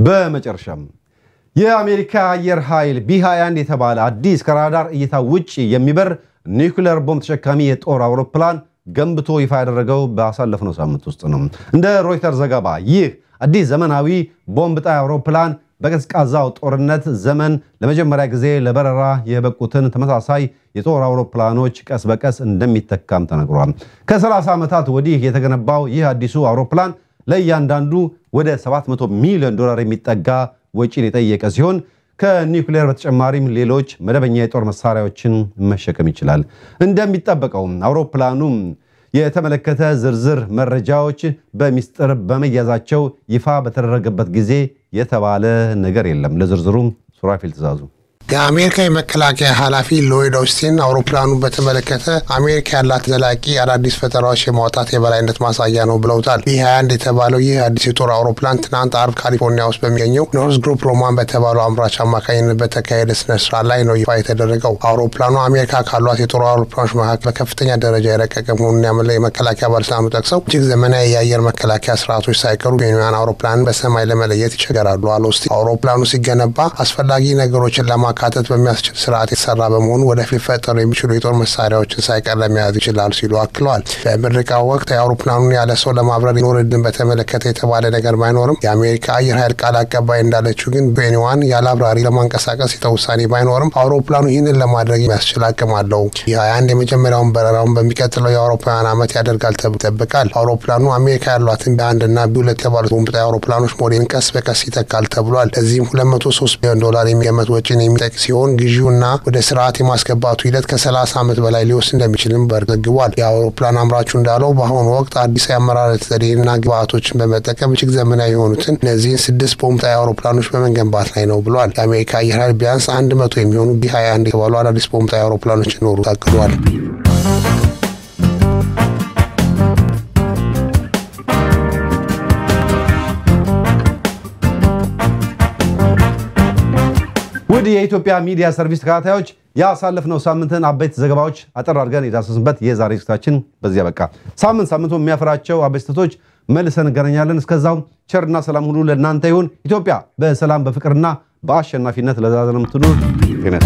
S1: በመጨረሻም የአሜሪካ አየር ኃይል ቢ21 የተባለ አዲስ ከራዳር እይታ ውጭ የሚበር ኒውክሌር ቦምብ ተሸካሚ የጦር አውሮፕላን ገንብቶ ይፋ ያደረገው ባሳለፍነው ሳምንት ውስጥ ነው። እንደ ሮይተር ዘገባ ይህ አዲስ ዘመናዊ ቦምብ ጣይ አውሮፕላን በቀዝቃዛው ጦርነት ዘመን ለመጀመሪያ ጊዜ ለበረራ የበቁትን ተመሳሳይ የጦር አውሮፕላኖች ቀስ በቀስ እንደሚተካም ተነግሯል። ከ30 ዓመታት ወዲህ የተገነባው ይህ አዲሱ አውሮፕላን ለእያንዳንዱ ወደ 700 ሚሊዮን ዶላር የሚጠጋ ወጪን የጠየቀ ሲሆን ከኒውክሌር በተጨማሪም ሌሎች መደበኛ የጦር መሳሪያዎችን መሸከም ይችላል። እንደሚጠበቀው አውሮፕላኑ የተመለከተ ዝርዝር መረጃዎች በሚስጥር በመያዛቸው ይፋ በተደረገበት ጊዜ የተባለ ነገር የለም። ለዝርዝሩም ሱራፊል ትእዛዙ
S10: የአሜሪካ የመከላከያ ኃላፊ ሎይድ ኦስቲን አውሮፕላኑ በተመለከተ አሜሪካ ያላት ዘላቂ አዳዲስ ፈጠራዎች የማውጣት የበላይነት ማሳያ ነው ብለውታል። ቢ 21 የተባለው ይህ አዲስ የጦር አውሮፕላን ትናንት አርብ ካሊፎርኒያ ውስጥ በሚገኘው ኖርዝ ግሩፕ ሮማን በተባለው አምራች አማካኝነት በተካሄደ ስነ ስርዓት ላይ ነው ይፋ የተደረገው። አውሮፕላኑ አሜሪካ ካሏት የጦር አውሮፕላኖች መካከል በከፍተኛ ደረጃ የረቀቀ መሆኑን ያመለ የመከላከያ ባለስልጣኑ ጠቅሰው እጅግ ዘመናዊ የአየር መከላከያ ስርዓቶች ሳይቀሩ ኬንያን አውሮፕላንን በሰማይ ለመለየት ይቸገራሉ አሉ። አውሮፕላኑ ሲገነባ አስፈላጊ ነገሮችን ለማ ለማካተት በሚያስችል ስርዓት የተሰራ በመሆኑ ወደፊት ሊፈጠሩ የሚችሉ የጦር መሳሪያዎችን ሳይቀር ለመያዝ ይችላል ሲሉ አክለዋል። በምረቃ ወቅት የአውሮፕላኑን ያለ ሰው ለማብረር ኖር በተመለከተ የተባለ ነገር ባይኖርም የአሜሪካ አየር ኃይል ቃል አቀባይ እንዳለችው ግን ቤኒዋን ያለ አብራሪ ለማንቀሳቀስ የተውሳኔ ባይኖርም አውሮፕላኑ ይህንን ለማድረግ የሚያስችል አቅም አለው። ይህ አንድ የመጀመሪያውን በረራውን በሚቀጥለው የአውሮፓውያን ዓመት ያደርጋል ተብሎ ይጠበቃል። አውሮፕላኑ አሜሪካ ያሏትን ቢ1 እና የተባሉት ቦምብ ጣይ አውሮፕላኖች ሞዴልን ቀስ በቀስ ይተካል ተብሏል። ለዚህም ሶስት ሚሊዮን ዶላር የሚገመት ወጪን የሚ የሚጠቅ ሲሆን ግዢውና ወደ ስርዓት የማስገባቱ ሂደት ከ30 ዓመት በላይ ሊወስድ እንደሚችልም ተዘግቧል። የአውሮፕላን አምራቹ እንዳለው በአሁኑ ወቅት አዲስ የአመራረት ዘዴና ግብአቶችን በመጠቀም እጅግ ዘመናዊ የሆኑትን እነዚህን ስድስት ቦምብ ጣይ አውሮፕላኖች በመገንባት ላይ ነው ብሏል። የአሜሪካ አየር ኃይል ቢያንስ አንድ መቶ የሚሆኑ ቢ21 የተባሉ አዳዲስ ቦምብ ጣይ አውሮፕላኖች ይኖሩ ታቅዷል።
S1: ውድ የኢትዮጵያ ሚዲያ ሰርቪስ ተከታታዮች ያሳለፍነው ሳምንትን አበይት ዘገባዎች አጠር አድርገን የዳሰስንበት የዛሬ ስታችን በዚያ በቃ። ሳምንት ሳምንቱ የሚያፈራቸው አበይት ስህተቶች መልሰን እንገናኛለን። እስከዛው ቸርና ሰላም ሁሉ ለእናንተ ይሁን። ኢትዮጵያ በሰላም በፍቅርና በአሸናፊነት ለዘላለም ትኑር። ጤና